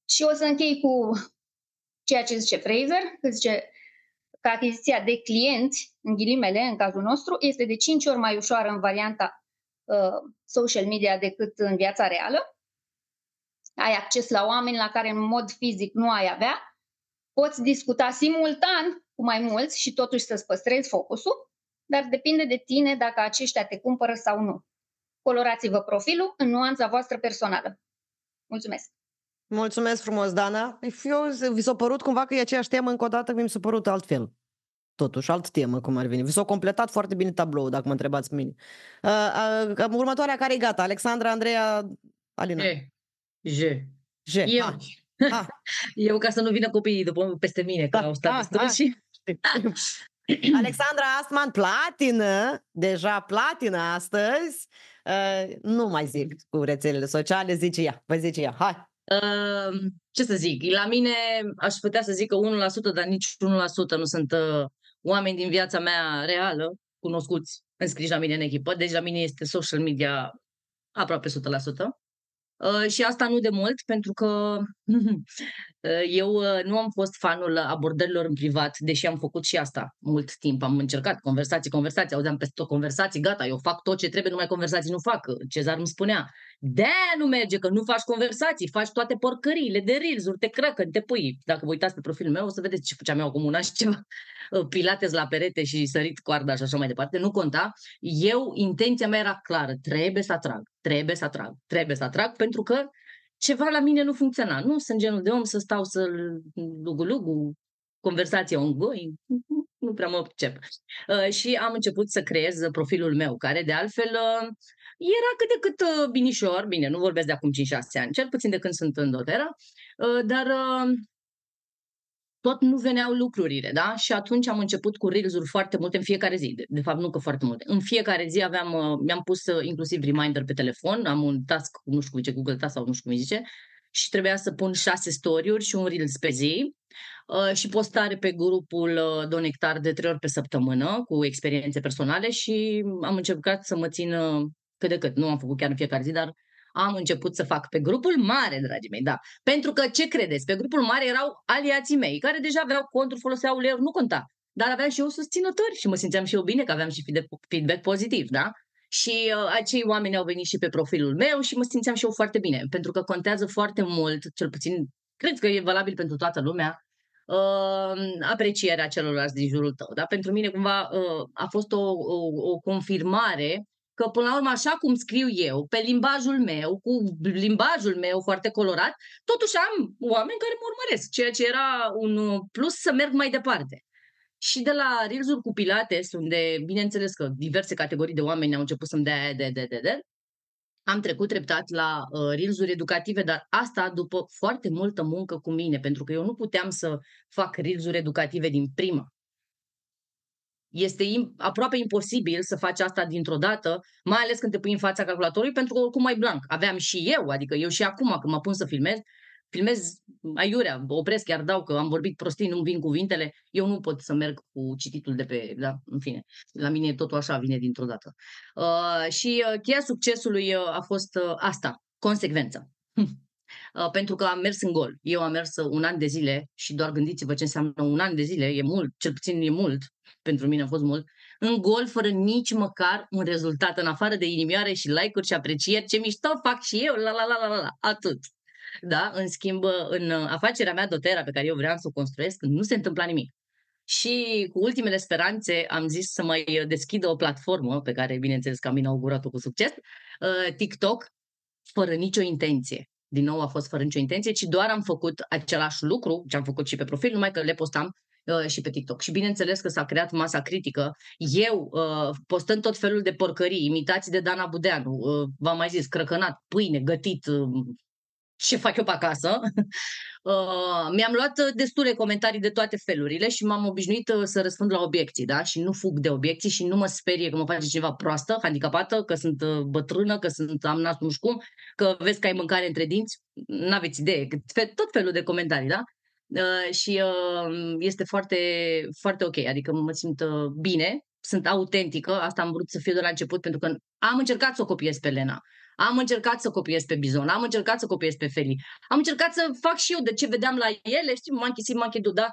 Și o să închei cu ceea ce zice Fraser, că zice că achiziția de clienți, în ghilimele, în cazul nostru, este de 5 ori mai ușoară în varianta uh, social media decât în viața reală. Ai acces la oameni la care în mod fizic nu ai avea Poți discuta simultan cu mai mulți și totuși să-ți păstrezi focusul, dar depinde de tine dacă aceștia te cumpără sau nu. Colorați-vă profilul în nuanța voastră personală. Mulțumesc! Mulțumesc frumos, Dana. Păi eu, vi s-a părut cumva că e aceeași temă, încă o dată mi s-a părut altfel totuși, alt temă, cum ar veni. Vi s a completat foarte bine tablou, dacă mă întrebați mine. Uh, uh, următoarea care e gata? Alexandra, Andreea, Alina. E. J. J. Eu. Ah. Ah. [LAUGHS] Eu ca să nu vină copiii după peste mine, că da. au stat da, și... [CLEARS THROAT] Alexandra Astman, platină, deja platină astăzi. Uh, nu mai zic cu rețelele sociale, zice ea, vă păi zice ea, hai. Uh, ce să zic, la mine aș putea să zic că 1%, dar nici 1% nu sunt uh, oameni din viața mea reală, cunoscuți, înscriși la mine în echipă, deci la mine este social media aproape 100%. Uh, și asta nu de mult, pentru că [LAUGHS] uh, eu uh, nu am fost fanul abordărilor în privat, deși am făcut și asta mult timp. Am încercat conversații, conversații, auzeam peste tot conversații, gata, eu fac tot ce trebuie, numai conversații nu fac. Cezar îmi spunea, de nu merge, că nu faci conversații, faci toate porcăriile de reels te crăcă, te pui. Dacă vă uitați pe profilul meu, o să vedeți ce făceam eu acum una și ceva. [LAUGHS] Pilates la perete și sărit coarda și așa mai departe, nu conta. Eu, intenția mea era clară, trebuie să atrag, trebuie să atrag, trebuie să atrag, pentru că ceva la mine nu funcționa. Nu sunt genul de om să stau să lugu-lugu, conversație ongoing, [LAUGHS] nu prea mă pricep. Uh, și am început să creez profilul meu, care de altfel uh, era cât de cât uh, binișor, bine, nu vorbesc de acum 5-6 ani, cel puțin de când sunt în doteră, dar tot nu veneau lucrurile, da? Și atunci am început cu reels foarte multe în fiecare zi. De, de fapt, nu că foarte multe. În fiecare zi aveam, mi-am pus inclusiv reminder pe telefon, am un task, nu știu cum zice, Google Task sau nu știu cum zice, și trebuia să pun șase story-uri și un reels pe zi. Uh, și postare pe grupul uh, Donectar de trei ori pe săptămână cu experiențe personale și am încercat să mă țin uh, cât de cât. Nu am făcut chiar în fiecare zi, dar am început să fac pe grupul mare, dragii mei, da. Pentru că, ce credeți, pe grupul mare erau aliații mei, care deja aveau conturi, foloseau leu, nu conta. Dar aveam și eu susținători și mă simțeam și eu bine că aveam și feedback pozitiv, da? Și uh, acei oameni au venit și pe profilul meu și mă simțeam și eu foarte bine, pentru că contează foarte mult, cel puțin cred că e valabil pentru toată lumea, uh, aprecierea celorlalți din jurul tău. Dar pentru mine cumva uh, a fost o, o, o confirmare că până la urmă așa cum scriu eu, pe limbajul meu, cu limbajul meu foarte colorat, totuși am oameni care mă urmăresc, ceea ce era un plus să merg mai departe. Și de la reels cu Pilates, unde, bineînțeles că diverse categorii de oameni au început să-mi dea de, de, de, de, am trecut treptat la uh, rilzuri educative, dar asta după foarte multă muncă cu mine, pentru că eu nu puteam să fac rilzuri educative din prima. Este im- aproape imposibil să faci asta dintr-o dată, mai ales când te pui în fața calculatorului, pentru că oricum mai blank. Aveam și eu, adică eu și acum când mă pun să filmez, filmez aiurea, opresc, chiar dau că am vorbit prostii, nu-mi vin cuvintele, eu nu pot să merg cu cititul de pe, da, în fine, la mine totul așa, vine dintr-o dată. Uh, și uh, cheia succesului uh, a fost uh, asta, consecvența. Hm. pentru că am mers în gol. Eu am mers un an de zile și doar gândiți-vă ce înseamnă un an de zile, e mult, cel puțin e mult, pentru mine a fost mult, în gol fără nici măcar un rezultat, în afară de inimioare și like-uri și aprecieri, ce mișto fac și eu, la la la la la, atât da? În schimb, în uh, afacerea mea dotera pe care eu vreau să o construiesc, nu se întâmpla nimic. Și cu ultimele speranțe am zis să mai deschidă o platformă pe care, bineînțeles, că am inaugurat-o cu succes, uh, TikTok, fără nicio intenție. Din nou a fost fără nicio intenție, ci doar am făcut același lucru ce am făcut și pe profil, numai că le postam uh, și pe TikTok. Și bineînțeles că s-a creat masa critică. Eu, postând tot felul de porcării, imitații de Dana Budeanu, v-am mai zis, crăcănat, pâine, gătit, ce fac eu pe acasă. [LAUGHS] Uh, mi-am luat uh, destule comentarii de toate felurile și m-am obișnuit uh, să răspund la obiecții, da? Și nu fug de obiecții și nu mă sperie că mă face ceva proastă, handicapată, că sunt uh, bătrână, că sunt am nas nu știu cum, că vezi că ai mâncare între dinți. N-aveți idee, tot felul de comentarii, da? Uh, și uh, este foarte, foarte ok, adică mă simt bine, sunt autentică, asta am vrut să fiu de la început pentru că am încercat să o copiez pe Lena. Am încercat să copiez pe Bizon, am încercat să copiez pe Feli, am încercat să fac și eu de ce vedeam la ele, știi, monkey see, monkey do, da?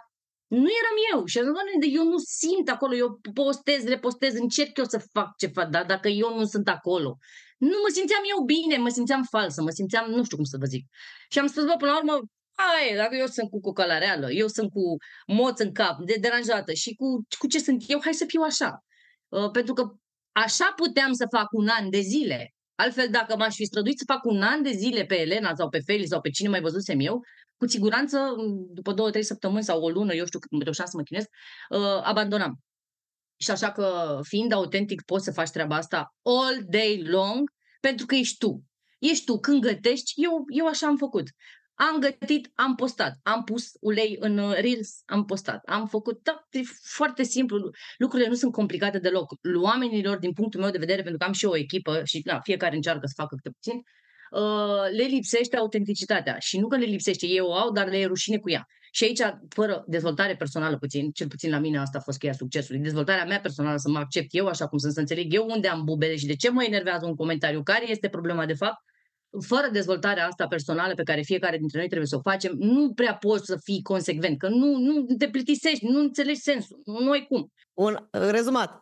Nu eram eu și am zis, eu nu simt acolo, eu postez, repostez, încerc eu să fac ce fac, dar dacă eu nu sunt acolo. Nu mă simțeam eu bine, mă simțeam falsă, mă simțeam, nu știu cum să vă zic. Și am spus, bă, până la urmă, hai, dacă eu sunt cu cocala reală, eu sunt cu moț în cap, de deranjată și cu, cu ce sunt eu, hai să fiu așa. Uh, pentru că așa puteam să fac un an de zile. Altfel, dacă m-aș fi străduit să fac un an de zile pe Elena sau pe Felix sau pe cine mai văzusem eu, cu siguranță, după două, trei săptămâni sau o lună, eu știu cât reușeam să mă chinesc, uh, abandonam. Și așa că, fiind autentic, poți să faci treaba asta all day long, pentru că ești tu. Ești tu când gătești, eu, eu așa am făcut am gătit, am postat, am pus ulei în uh, Reels, am postat, am făcut, da, e foarte simplu, lucrurile nu sunt complicate deloc. Oamenilor, din punctul meu de vedere, pentru că am și eu o echipă și na, fiecare încearcă să facă câte puțin, uh, le lipsește autenticitatea și nu că le lipsește, ei o au, dar le e rușine cu ea. Și aici, fără dezvoltare personală puțin, cel puțin la mine asta a fost cheia succesului, dezvoltarea mea personală, să mă accept eu așa cum sunt, să înțeleg eu unde am bubele și de ce mă enervează un comentariu, care este problema de fapt fără dezvoltarea asta personală pe care fiecare dintre noi trebuie să o facem, nu prea poți să fii consecvent, că nu, nu te plictisești, nu înțelegi sensul, nu ai cum. Un rezumat.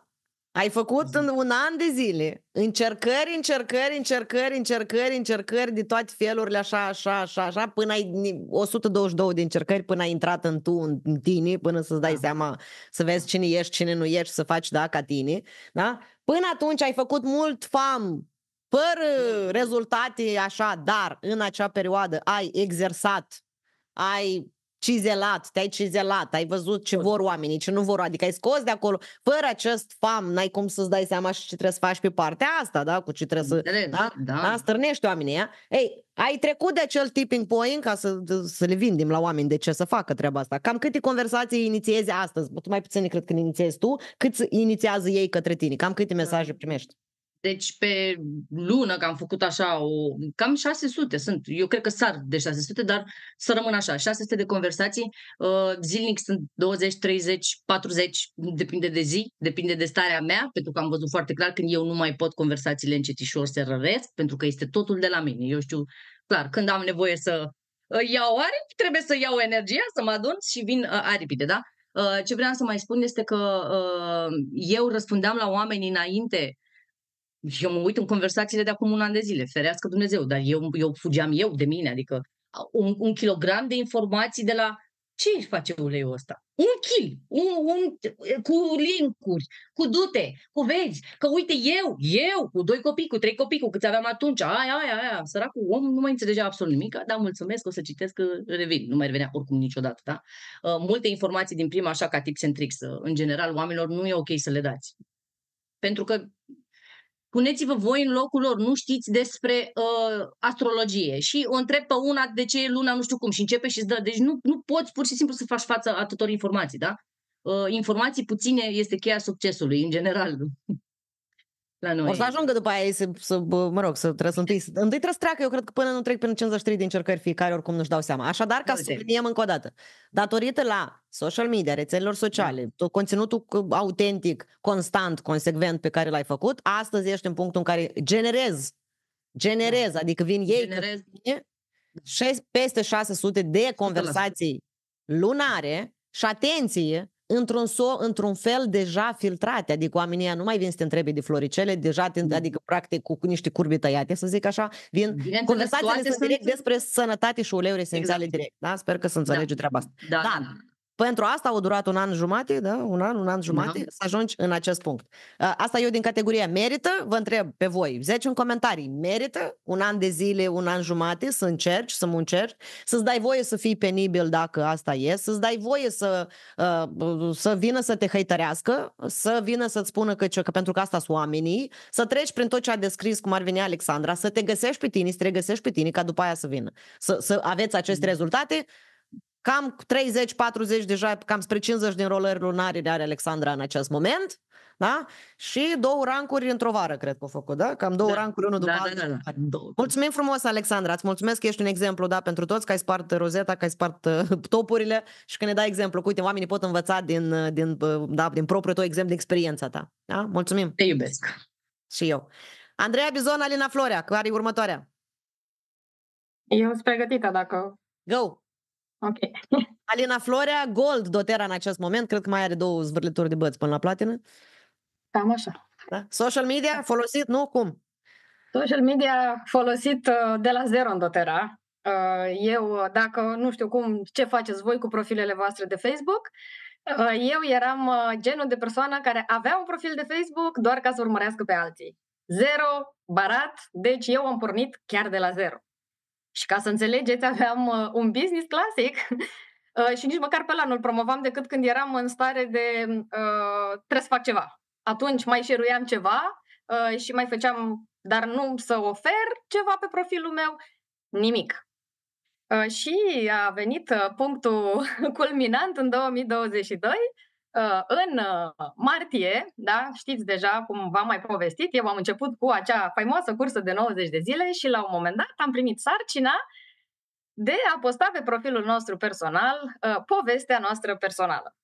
Ai făcut în un an de zile încercări, încercări, încercări, încercări, încercări de toate felurile, așa, așa, așa, așa, până ai 122 de încercări, până ai intrat în tu, în tine, până să-ți dai da. seama, să vezi cine ești, cine nu ești, să faci, da, ca tine, da? Până atunci ai făcut mult fam fără rezultate așa, dar în acea perioadă ai exersat, ai cizelat, te-ai cizelat, ai văzut ce vor oamenii, ce nu vor, adică ai scos de acolo, fără acest fam, n-ai cum să-ți dai seama și ce trebuie să faci pe partea asta, da, cu ce trebuie să, da, da. da strânești oamenii, ia? ei, ai trecut de acel tipping point ca să, să le vindim la oameni de ce să facă treaba asta. Cam câte conversații inițiezi astăzi, mai puțin cred când inițiezi tu, cât inițiază ei către tine, cam câte da. mesaje primești? Deci pe lună că am făcut așa o, cam 600 sunt, eu cred că sar de 600, dar să rămân așa, 600 de conversații, uh, zilnic sunt 20, 30, 40, depinde de zi, depinde de starea mea, pentru că am văzut foarte clar când eu nu mai pot conversațiile încetișor se răresc, pentru că este totul de la mine. Eu știu clar, când am nevoie să uh, iau aripi, trebuie să iau energia, să mă adun și vin uh, aripile, da? Uh, ce vreau să mai spun este că uh, eu răspundeam la oameni înainte și eu mă uit în conversațiile de acum un an de zile, ferească Dumnezeu, dar eu, eu fugeam eu de mine, adică un, un kilogram de informații de la ce își face uleiul ăsta? Un kil, un, un, cu linkuri, cu dute, cu vezi, că uite eu, eu, cu doi copii, cu trei copii, cu câți aveam atunci, aia, aia, aia, săracul om nu mai înțelegea absolut nimic, dar mulțumesc, o să citesc că revin, nu mai revenea oricum niciodată, da? multe informații din prima, așa ca tips and tricks, în general, oamenilor nu e ok să le dați. Pentru că puneți-vă voi în locul lor, nu știți despre uh, astrologie și o întreb pe una de ce e luna nu știu cum și începe și îți dă. Deci nu, nu poți pur și simplu să faci față atâtor informații, da? Uh, informații puține este cheia succesului, în general la noi. O să ajungă după aia să, să mă rog, să trebuie să întâi, întâi trebuie să treacă, eu cred că până nu trec prin 53 de încercări fiecare, oricum nu-și dau seama. Așadar, ca Uite. să subliniem încă o dată, datorită la social media, rețelelor sociale, da. tot conținutul autentic, constant, consecvent pe care l-ai făcut, astăzi ești în punctul în care generez, generez, da. adică vin ei generez. Tine, da. peste 600 de conversații lunare și atenție, într-un, so, într-un fel deja filtrate, adică oamenii nu mai vin să te întrebe de floricele, deja, te, mm. adică practic cu, cu niște curbi tăiate, să zic așa, vin conversațiile sunt direct sunt... despre sănătate și uleiuri esențiale exact. direct, da? Sper că să da. înțelegi da. treaba asta. Da, da. da. da. Pentru asta au durat un an jumate, da? un an, un an jumate, da. să ajungi în acest punct. Asta eu din categoria merită, vă întreb pe voi, 10 în comentarii, merită un an de zile, un an jumate să încerci, să muncești, să-ți dai voie să fii penibil dacă asta e, să-ți dai voie să, să vină să te hăitărească, să vină să-ți spună că, că pentru că asta sunt oamenii, să treci prin tot ce a descris cum ar veni Alexandra, să te găsești pe tine, să te regăsești pe tine ca după aia să vină. Să, să aveți aceste mm. rezultate, cam 30-40 deja, cam spre 50 din rolări lunare de are Alexandra în acest moment. Da? Și două rancuri într-o vară, cred că au făcut, da? Cam două da. rancuri, unul da, după da, altul. Da, da, da. Mulțumim frumos, Alexandra, îți mulțumesc că ești un exemplu, da, pentru toți, că ai spart rozeta, că ai spart uh, [LAUGHS] topurile și că ne dai exemplu. Uite, oamenii pot învăța din, uh, din, uh, da, din propriul tău exemplu, din experiența ta. Da? Mulțumim! Te iubesc! Și eu. Andreea Bizon, Alina Florea, care e următoarea? Eu sunt pregătită dacă... Go! Ok. Alina Florea, Gold Dotera în acest moment. Cred că mai are două zvârlituri de băți până la platină. Cam așa. Da? Social media da. folosit, nu? Cum? Social media folosit uh, de la zero în Dotera. Uh, eu, dacă nu știu cum, ce faceți voi cu profilele voastre de Facebook, uh, eu eram genul de persoană care avea un profil de Facebook doar ca să urmărească pe alții. Zero, barat, deci eu am pornit chiar de la zero. Și ca să înțelegeți, aveam uh, un business clasic [LAUGHS] uh, și nici măcar pe la nu-l promovam decât când eram în stare de uh, trebuie să fac ceva. Atunci mai șeruiam ceva uh, și mai făceam, dar nu să ofer ceva pe profilul meu, nimic. Uh, și a venit uh, punctul [LAUGHS] culminant în 2022 Uh, în uh, martie, da, știți deja cum v-am mai povestit, eu am început cu acea faimoasă cursă de 90 de zile și la un moment dat am primit sarcina de a posta pe profilul nostru personal uh, povestea noastră personală.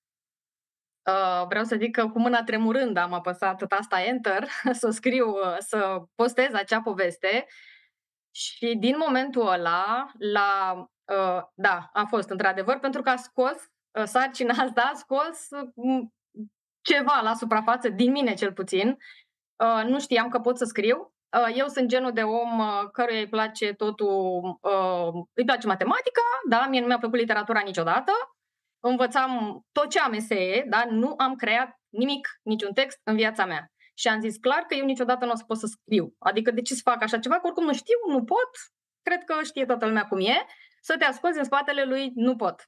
Uh, vreau să zic că cu mâna tremurând am apăsat tasta Enter [LAUGHS] să scriu, uh, să postez acea poveste și din momentul ăla, la, uh, da, a fost într-adevăr pentru că a scos Ă, sarcina asta a scos ceva la suprafață, din mine cel puțin. Ă, nu știam că pot să scriu, ă, eu sunt genul de om căruia îi place totul, îi place matematica, da, mie nu mi-a plăcut literatura niciodată, învățam tot ce am esee, dar nu am creat nimic, niciun text în viața mea. Și am zis clar că eu niciodată nu o să pot să scriu. Adică de ce să fac așa ceva, că oricum nu știu, nu pot, cred că știe toată lumea cum e, să te ascunzi în spatele lui, nu pot.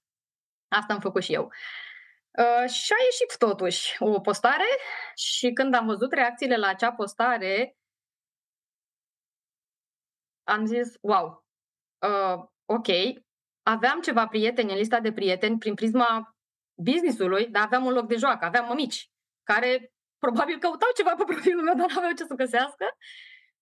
Asta am făcut și eu. Uh, și a ieșit totuși o postare și când am văzut reacțiile la acea postare, am zis, wow, uh, ok, aveam ceva prieteni în lista de prieteni prin prisma businessului, dar aveam un loc de joacă, aveam mămici care probabil căutau ceva pe profilul meu, [LAUGHS] dar nu aveau ce să găsească.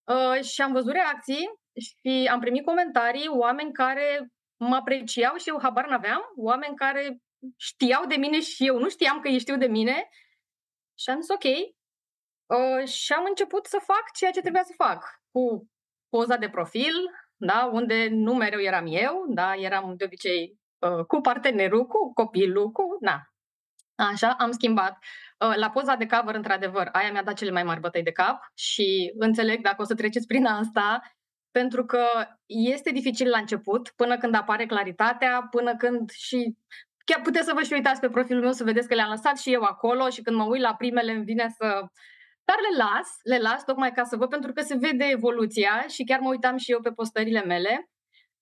Uh, și am văzut reacții și am primit comentarii, oameni care mă apreciau și eu habar n-aveam, oameni care știau de mine și eu nu știam că ei știu de mine. Și am zis ok. Uh, și am început să fac ceea ce trebuia să fac, cu poza de profil, da, unde nu mereu eram eu, da, eram de obicei uh, cu partenerul, cu copilul, cu, na. Așa, am schimbat. Uh, la poza de cover, într-adevăr, aia mi-a dat cele mai mari bătăi de cap și înțeleg dacă o să treceți prin asta, pentru că este dificil la început, până când apare claritatea, până când și chiar puteți să vă și uitați pe profilul meu să vedeți că le-am lăsat și eu acolo și când mă uit la primele îmi vine să... Dar le las, le las tocmai ca să văd, pentru că se vede evoluția și chiar mă uitam și eu pe postările mele.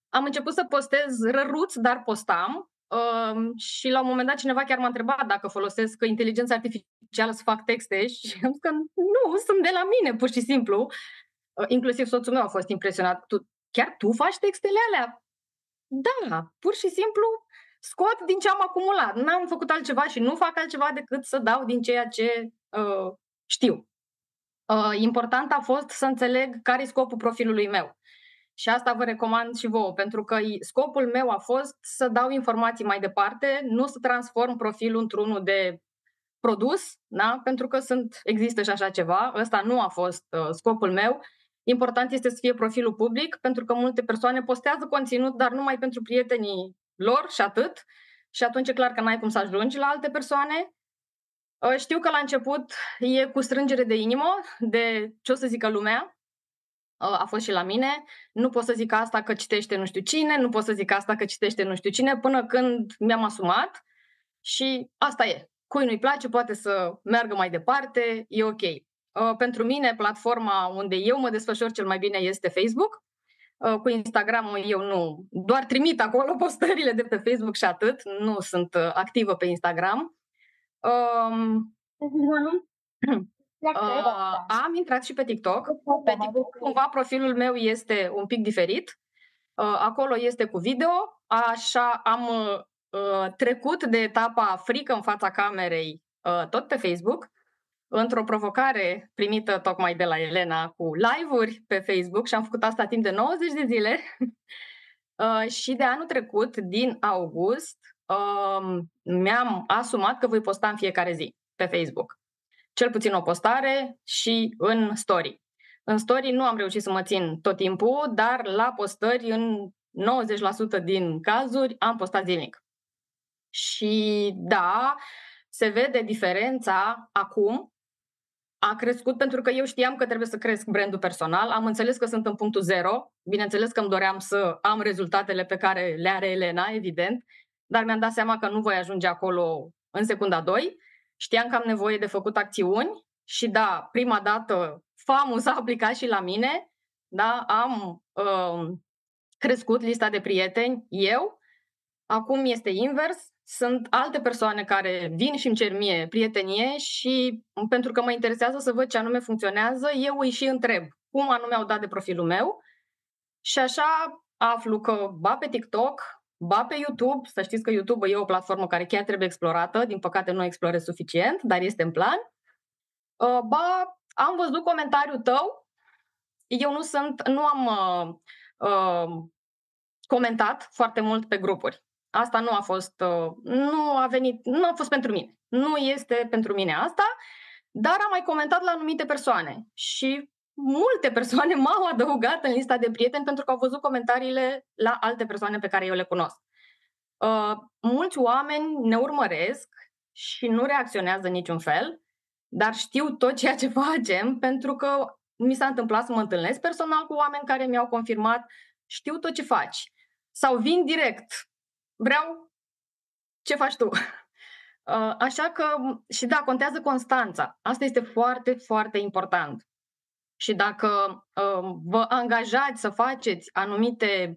Am început să postez răruț, dar postam. Um, și la un moment dat cineva chiar m-a întrebat dacă folosesc inteligența artificială să fac texte și am zis că nu, sunt de la mine, pur și simplu. Uh, inclusiv soțul meu a fost impresionat. Tu, chiar tu faci textele alea? Da, pur și simplu scot din ce am acumulat. N-am făcut altceva și nu fac altceva decât să dau din ceea ce uh, știu. Uh, important a fost să înțeleg care e scopul profilului meu. Și asta vă recomand și vouă, pentru că scopul meu a fost să dau informații mai departe, nu să transform profilul într-unul de produs, da? pentru că sunt, există și așa ceva. Ăsta nu a fost uh, scopul meu. Important este să fie profilul public, pentru că multe persoane postează conținut, dar numai pentru prietenii lor și atât. Și atunci e clar că n-ai cum să ajungi la alte persoane. Ă, știu că la început e cu strângere de inimă, de ce o să zică lumea, ă, a fost și la mine, nu pot să zic asta că citește nu știu cine, nu pot să zic asta că citește nu știu cine, până când mi-am asumat și asta e. Cui nu-i place poate să meargă mai departe, e ok. Uh, pentru mine, platforma unde eu mă desfășor cel mai bine este Facebook. Uh, cu instagram eu nu, doar trimit acolo [LAUGHS] postările de pe Facebook și atât, nu sunt uh, activă pe Instagram. Um, deci, [CLEARS THROAT] uh, am intrat și pe TikTok. Pe TikTok cumva profilul meu este un pic diferit. Uh, acolo este cu video, așa am uh, trecut de etapa frică în fața camerei uh, tot pe Facebook într-o provocare primită tocmai de la Elena cu live-uri pe Facebook și am făcut asta timp de 90 de zile. [LAUGHS] Uh, și de anul trecut, din august, um, mi-am asumat că voi posta în fiecare zi pe Facebook. Cel puțin o postare și în story. În story nu am reușit să mă țin tot timpul, dar la postări, în 90% din cazuri, am postat zilnic. Și da, se vede diferența acum a crescut pentru că eu știam că trebuie să cresc brandul personal, am înțeles că sunt în punctul zero, bineînțeles că îmi doream să am rezultatele pe care le are Elena, evident, dar mi-am dat seama că nu voi ajunge acolo în secunda 2. Știam că am nevoie de făcut acțiuni și da, prima dată famul s-a aplicat și la mine, da, am uh, crescut lista de prieteni eu, acum este invers, sunt alte persoane care vin și îmi cer mie prietenie și pentru că mă interesează să văd ce anume funcționează, eu îi și întreb cum anume au dat de profilul meu și așa aflu că ba pe TikTok, ba pe YouTube, să știți că YouTube e o platformă care chiar trebuie explorată, din păcate nu o explorez suficient, dar este în plan, ă, ba am văzut comentariul tău, eu nu sunt, nu am uh, uh, comentat foarte mult pe grupuri asta nu a fost, uh, nu a venit, nu a fost pentru mine. Nu este pentru mine asta, dar am mai comentat la anumite persoane și multe persoane [LAUGHS] m-au adăugat în lista de prieteni pentru că au văzut comentariile la alte persoane pe care eu le cunosc. Uh, mulți oameni ne urmăresc și nu reacționează niciun fel, dar știu tot ceea ce [LAUGHS] facem pentru că mi s-a întâmplat să mă întâlnesc personal cu oameni care mi-au confirmat știu tot ce faci. Sau vin direct, vreau ce faci tu. [LAUGHS] Uh, așa că, și da, contează constanța. Asta este foarte, foarte important. Și dacă um, vă angajați să faceți anumite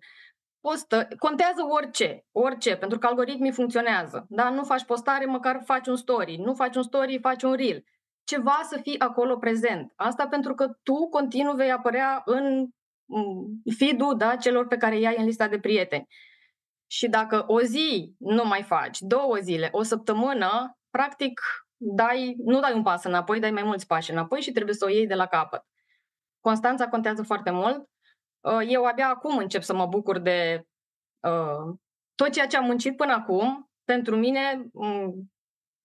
postă, contează orice, orice, pentru că algoritmii funcționează. Da? Nu faci postare, măcar faci un story. Nu faci un story, faci un reel. Ceva să fii acolo prezent. Asta pentru că tu continuu vei apărea în mm, feed-ul da, celor pe care i-ai în lista de prieteni. Uh, și dacă o zi nu mai faci, două zile, o săptămână, practic dai, nu dai un pas înapoi, dai mai mulți pași înapoi și trebuie să o iei de la capăt. Constanța contează foarte mult. Uh, eu abia acum încep să mă bucur de uh, tot ceea ce am muncit până acum. Pentru mine mm,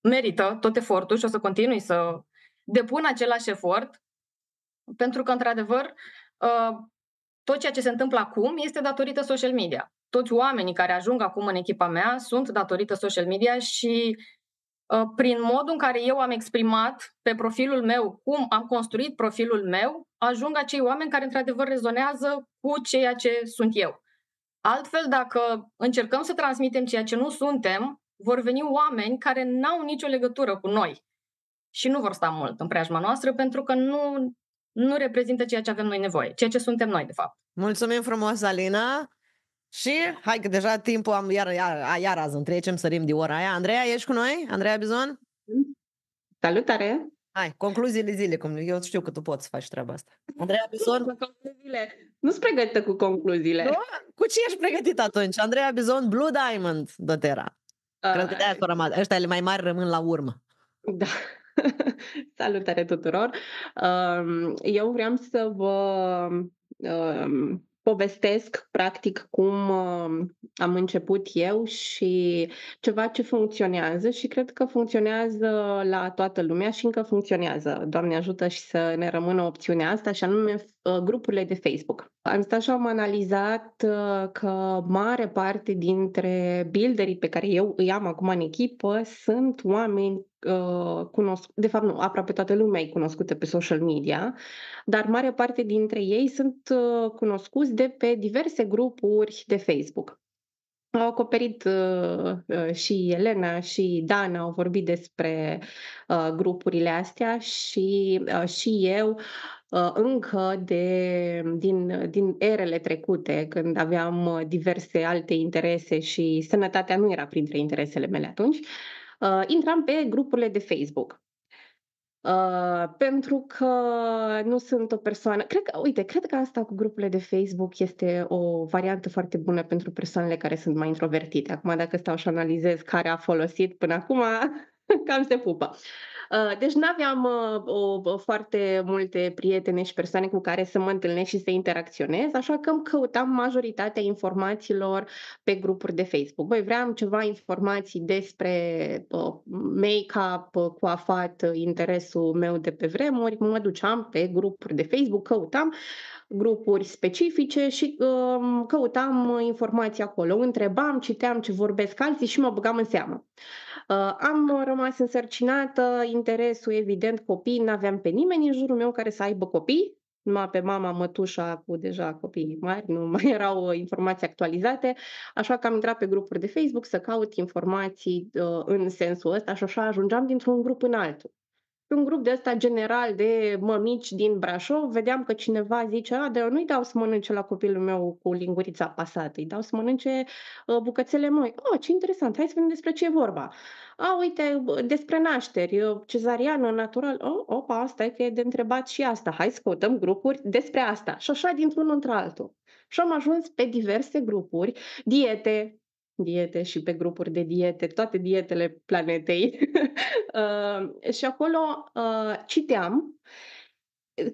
merită tot efortul și o să continui să depun același efort, pentru că, într-adevăr, uh, tot ceea ce se întâmplă acum este datorită social media toți oamenii care ajung acum în echipa mea sunt datorită social media și uh, prin modul în care eu am exprimat pe profilul meu, cum am construit profilul meu, ajung acei oameni care într-adevăr rezonează cu ceea ce sunt eu. Altfel, dacă încercăm să transmitem ceea ce nu suntem, vor veni oameni care n-au nicio legătură cu noi și nu vor sta mult în preajma noastră pentru că nu, nu reprezintă ceea ce avem noi nevoie, ceea ce suntem noi, de fapt. Mulțumim frumos, Alina! Și hai că deja timpul am, iar, iar, iar azi întrecem, sărim de ora aia. Andreea, ești cu noi? Andreea Bizon? Mm. Salutare! Hai, concluziile zile, cum eu știu că tu poți să faci treaba asta. Andreea Bizon... concluziile. nu sunt pregătită cu concluziile. Nu? Cu ce ești pregătit atunci? Andreea Bizon, Blue Diamond, Dotera. Cred că de-aia s rămas. Ăștia ale mai mari rămân la urmă. Da. [LAUGHS] Salutare tuturor! Um, eu vreau să vă um, povestesc practic cum uh, am început eu și ceva ce funcționează și cred că funcționează la toată lumea și încă funcționează. Doamne ajută și să ne rămână opțiunea asta și anume Uh, grupurile de Facebook. Am stat și am analizat uh, că mare parte dintre builderii pe care eu îi am acum în echipă sunt oameni uh, cunoscuți, de fapt nu, aproape toată lumea e cunoscută pe social media, dar mare parte dintre ei sunt cunoscuți de pe diverse grupuri de Facebook. Au acoperit uh, și Elena și Dana, au vorbit despre uh, grupurile astea și uh, și eu Uh, încă de, din, din erele trecute, când aveam uh, diverse alte interese și sănătatea nu era printre interesele mele atunci, uh, intram pe grupurile de Facebook. Uh, pentru că nu sunt o persoană. Cred că, uite, cred că asta cu grupurile de Facebook este o variantă foarte bună pentru persoanele care sunt mai introvertite. Acum, dacă stau și analizez care a folosit până acum, [LAUGHS] cam se pupă. Ă, deci nu aveam ă, o, foarte multe prietene și persoane cu care să mă întâlnesc și să interacționez, așa că îmi căutam majoritatea informațiilor pe grupuri de Facebook. Băi, vreau ceva informații despre ă, make-up, coafat, interesul meu de pe vremuri, mă duceam pe grupuri de Facebook, căutam grupuri specifice și um, căutam informații acolo, întrebam, citeam ce vorbesc alții și mă băgam în seamă. Uh, am rămas însărcinată, interesul evident copii, n-aveam pe nimeni în jurul meu care să aibă copii, numai pe mama mătușa cu deja copii mari, nu mai [LAUGHS] erau uh, informații actualizate, așa că am intrat pe grupuri de Facebook să caut informații uh, în sensul ăsta și așa ajungeam dintr-un grup în altul pe un grup de ăsta general de mămici din Brașov, vedeam că cineva zice, a, dar eu nu-i dau să mănânce la copilul meu cu lingurița pasată, îi dau să mănânce uh, bucățele moi. Oh, ce interesant, hai să vedem despre ce e vorba. A, uite, despre nașteri, uh, cezariană, natural, oh, opa, asta e că e de întrebat și asta, hai să căutăm grupuri despre asta. Și așa dintr-unul într-altul. Și am ajuns pe diverse grupuri, diete, diete și pe grupuri de diete, toate dietele planetei. uh, [LAUGHS] și acolo uh, citeam.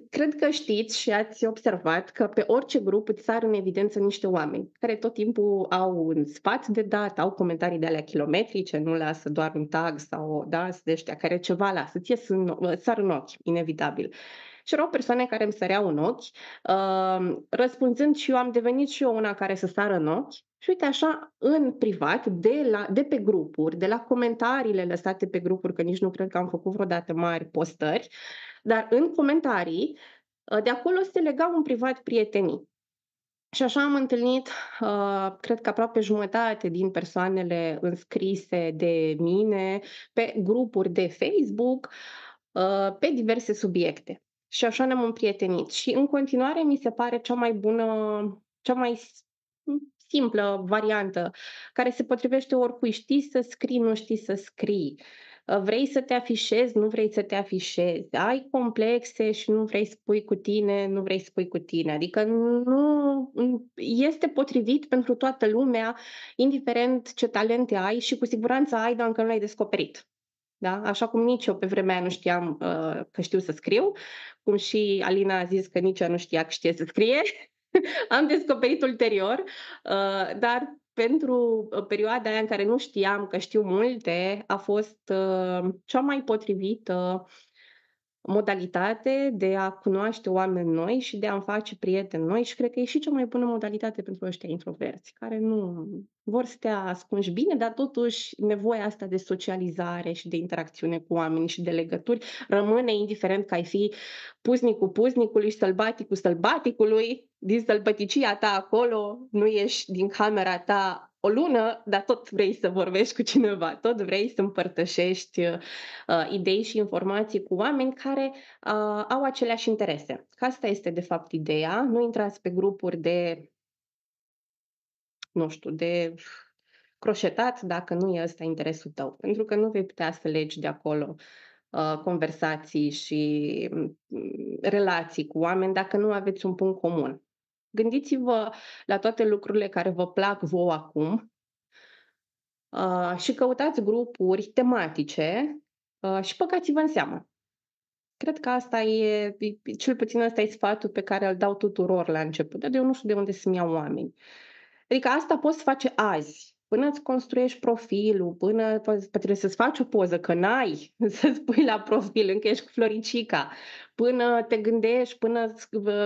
Cred că știți și ați observat că pe orice grup îți sar în evidență niște oameni care tot timpul au un spate de dat, au comentarii de alea kilometrice, nu lasă doar un tag sau da, de ăștia care ceva lasă, ție sar în ochi, inevitabil. Uh, și erau persoane care îmi săreau în ochi, uh, răspunzând și eu am devenit și eu una care să sară în ochi și uite așa, în privat, de, la, de pe grupuri, de la comentariile lăsate pe grupuri, că nici nu cred că am făcut vreodată mari postări, dar în comentarii, uh, de acolo se legau în privat prietenii. Și așa am întâlnit, uh, cred că aproape jumătate din persoanele înscrise de mine pe grupuri de Facebook, pe diverse subiecte și așa ne-am împrietenit. Și în continuare mi se pare cea mai bună, cea mai simplă variantă, care se potrivește oricui. Știi să scrii, nu știi să scrii. Vrei să te afișezi, nu vrei să te afișezi. Ai complexe și nu vrei să pui cu tine, nu vrei să pui cu tine. Adică nu este potrivit pentru toată lumea, indiferent ce talente ai și cu siguranță ai, dar încă nu l-ai descoperit. Da? Așa cum nici eu pe vremea nu știam uh, că știu să scriu, cum și Alina a zis că nici eu nu știa că știe să scrie, [LAUGHS] am descoperit ulterior, uh, dar pentru uh, perioada aia în care nu știam că știu multe, a fost uh, cea mai potrivită modalitate de a cunoaște oameni noi și de a-mi face prieteni noi și cred că e și cea mai bună modalitate pentru ăștia introverți, care nu vor să stea ascunși bine, dar totuși nevoia asta de socializare și de interacțiune cu oameni și de legături rămâne indiferent că ai fi puznicul puznicului, sălbaticul sălbaticului, din sălbăticia ta acolo, nu ieși din camera ta o lună, dar tot vrei să vorbești cu cineva, tot vrei să împărtășești uh, idei și informații cu oameni care uh, au aceleași interese. Că asta este, de fapt, ideea. Nu intrați pe grupuri de nu știu, de croșetat dacă nu e ăsta interesul tău, pentru că nu vei putea să legi de acolo uh, conversații și mm, relații cu oameni dacă nu aveți un punct comun. Gândiți-vă la toate lucrurile care vă plac vouă acum uh, și căutați grupuri tematice uh, și păcați-vă în seamă. Cred că asta e, cel puțin asta e sfatul pe care îl dau tuturor la început, dar eu nu știu de unde să-mi iau oameni. Uh, Adică asta poți face azi. Până îți construiești profilul, până trebuie să-ți faci o poză, că n-ai [LAUGHS] să-ți pui la profil, încă ești cu floricica, până te gândești, până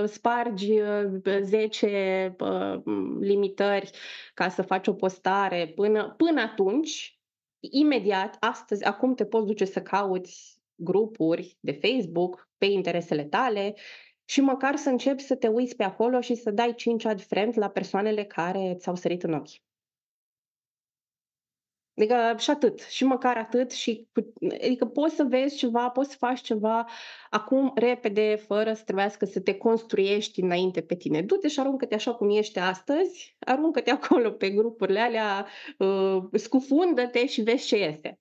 spargi 10 limitări ca să faci o postare, până, până atunci, imediat, astăzi, acum te poți duce să cauți grupuri de Facebook pe interesele tale, și măcar să începi să te uiți pe acolo și să dai 5 ad friend la persoanele care ți-au sărit în ochi. Adică și atât, și măcar atât și adică poți să vezi ceva, poți să faci ceva acum, repede, fără să trebuiască să te construiești înainte pe tine. Du-te și aruncă-te așa cum ești astăzi, aruncă-te acolo pe grupurile alea, uh, scufundă-te și vezi ce este.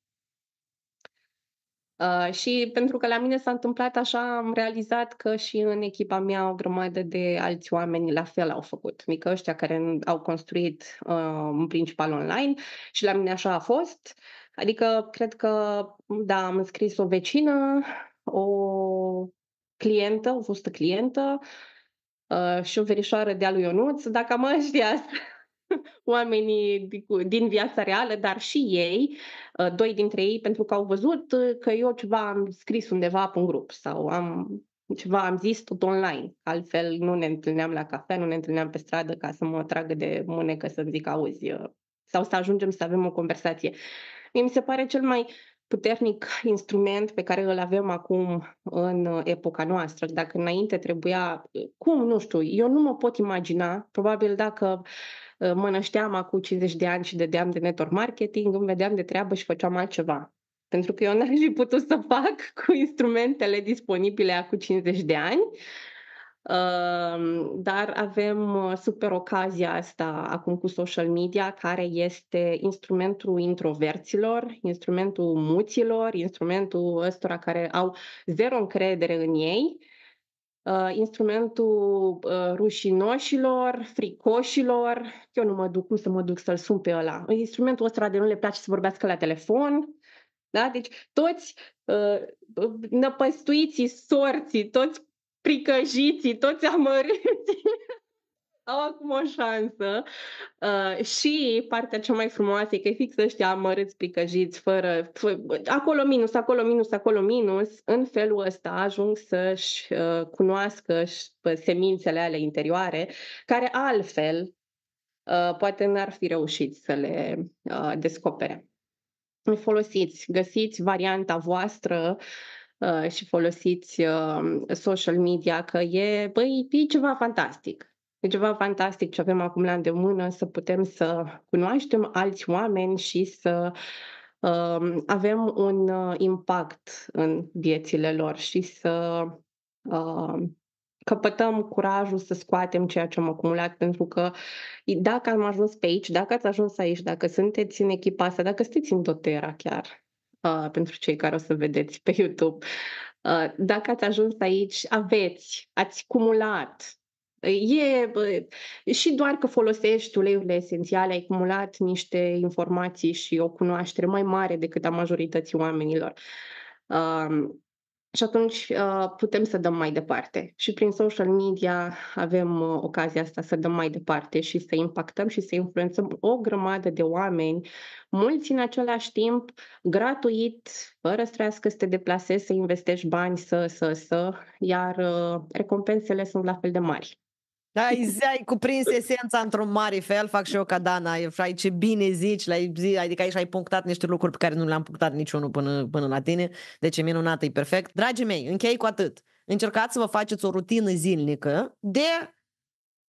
Uh, și pentru că la mine s-a întâmplat așa, am realizat că și în echipa mea o grămadă de alți oameni la fel au făcut. mică ăștia care au construit uh, în principal online și la mine așa a fost. Adică cred că, da, am înscris o vecină, o clientă, o fostă clientă uh, și o verișoară de-a lui Ionuț, dacă mă știați. [LAUGHS] oamenii din viața reală, dar și ei, uh, doi dintre ei, pentru că au văzut uh, că eu ceva am scris undeva pe un grup sau am ceva am zis tot online. Altfel nu ne întâlneam la cafea, nu ne întâlneam pe stradă ca să mă tragă de mânecă să-mi zic auzi uh, sau să ajungem să avem o conversație. Mi se pare cel mai puternic [LAUGHS] instrument pe care îl avem acum în epoca noastră. Dacă înainte trebuia, cum, nu știu, eu nu mă pot imagina, probabil dacă uh, Ă, mă nășteam acum 50 de ani și dădeam de network marketing, îmi vedeam de treabă și făceam altceva. Pentru că eu n-aș fi putut să fac [LAUGHS] cu instrumentele disponibile acum 50 de ani. Dar avem ă, super ocazia asta acum cu social media, care este instrumentul introverților, instrumentul muților, instrumentul ăstora care au zero încredere în ei Uh, instrumentul uh, rușinoșilor, fricoșilor, eu nu mă duc, cum să mă duc să-l sun pe ăla? Instrumentul ăsta de nu le place să vorbească la telefon, da? Deci toți uh, năpăstuiții, sorții, toți pricăjiții, toți amărâți [LAUGHS] au acum o șansă. Uh, și partea cea mai frumoasă e că fix ăștia amărâți, picăjiți, fără, fără, acolo minus, acolo minus, acolo minus, în felul ăsta ajung să-și uh, cunoască semințele ale interioare, care altfel uh, poate n-ar fi reușit să le uh, descopere. Folosiți, găsiți varianta voastră uh, și folosiți uh, social media, că e, băi, e ceva fantastic. E ceva fantastic ce avem acum la îndemână, să putem să cunoaștem alți oameni și să uh, avem un uh, impact în viețile lor și să uh, căpătăm curajul să scoatem ceea ce am acumulat, pentru că dacă am ajuns pe aici, dacă ați ajuns aici, dacă sunteți în echipa asta, dacă sunteți în Dotera chiar, uh, pentru cei care o să vedeți pe YouTube, uh, dacă ați ajuns aici, aveți, ați cumulat, E și doar că folosești uleiurile esențiale, ai acumulat niște informații și o cunoaștere mai mare decât a majorității oamenilor. Um, și atunci uh, putem să dăm mai departe. Și prin social media avem uh, ocazia asta să dăm mai departe și să impactăm și să influențăm o grămadă de oameni, mulți în același timp, gratuit, fără să trească să te deplasezi, să investești bani, să, să, să, iar uh, recompensele sunt la fel de mari. Da, ai cuprins esența într-un mare fel, fac și eu ca Dana, ai ce bine zici, l-ai zi, adică aici ai punctat niște lucruri pe care nu le-am punctat niciunul până, până la tine, deci e minunat, e perfect. Dragii mei, închei cu atât. Încercați să vă faceți o rutină zilnică de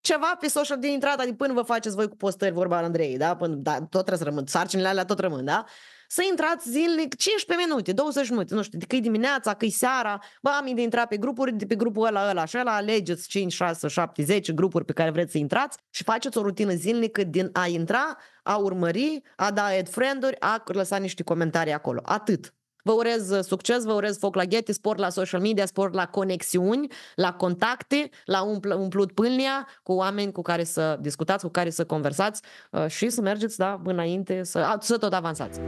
ceva pe social de intrat, adică până vă faceți voi cu postări, vorba al Andrei, da? Până, da tot trebuie să rămân, sarcinile alea tot rămân, da? să intrați zilnic 15 minute, 20 minute, nu știu, că e dimineața, că e seara, bă, am de intrat pe grupuri, de pe grupul ăla, ăla și ăla, alegeți 5, 6, 7, 10 grupuri pe care vreți să intrați și faceți o rutină zilnică din a intra, a urmări, a da ad friend-uri, a lăsa niște comentarii acolo. Atât. Vă urez uh, succes, vă urez foc la ghete, spor la social media, spor la conexiuni, la contacte, la umpl- umplut pâlnia cu oameni cu care să discutați, cu care să conversați uh, și să mergeți da, înainte, să, să tot avansați.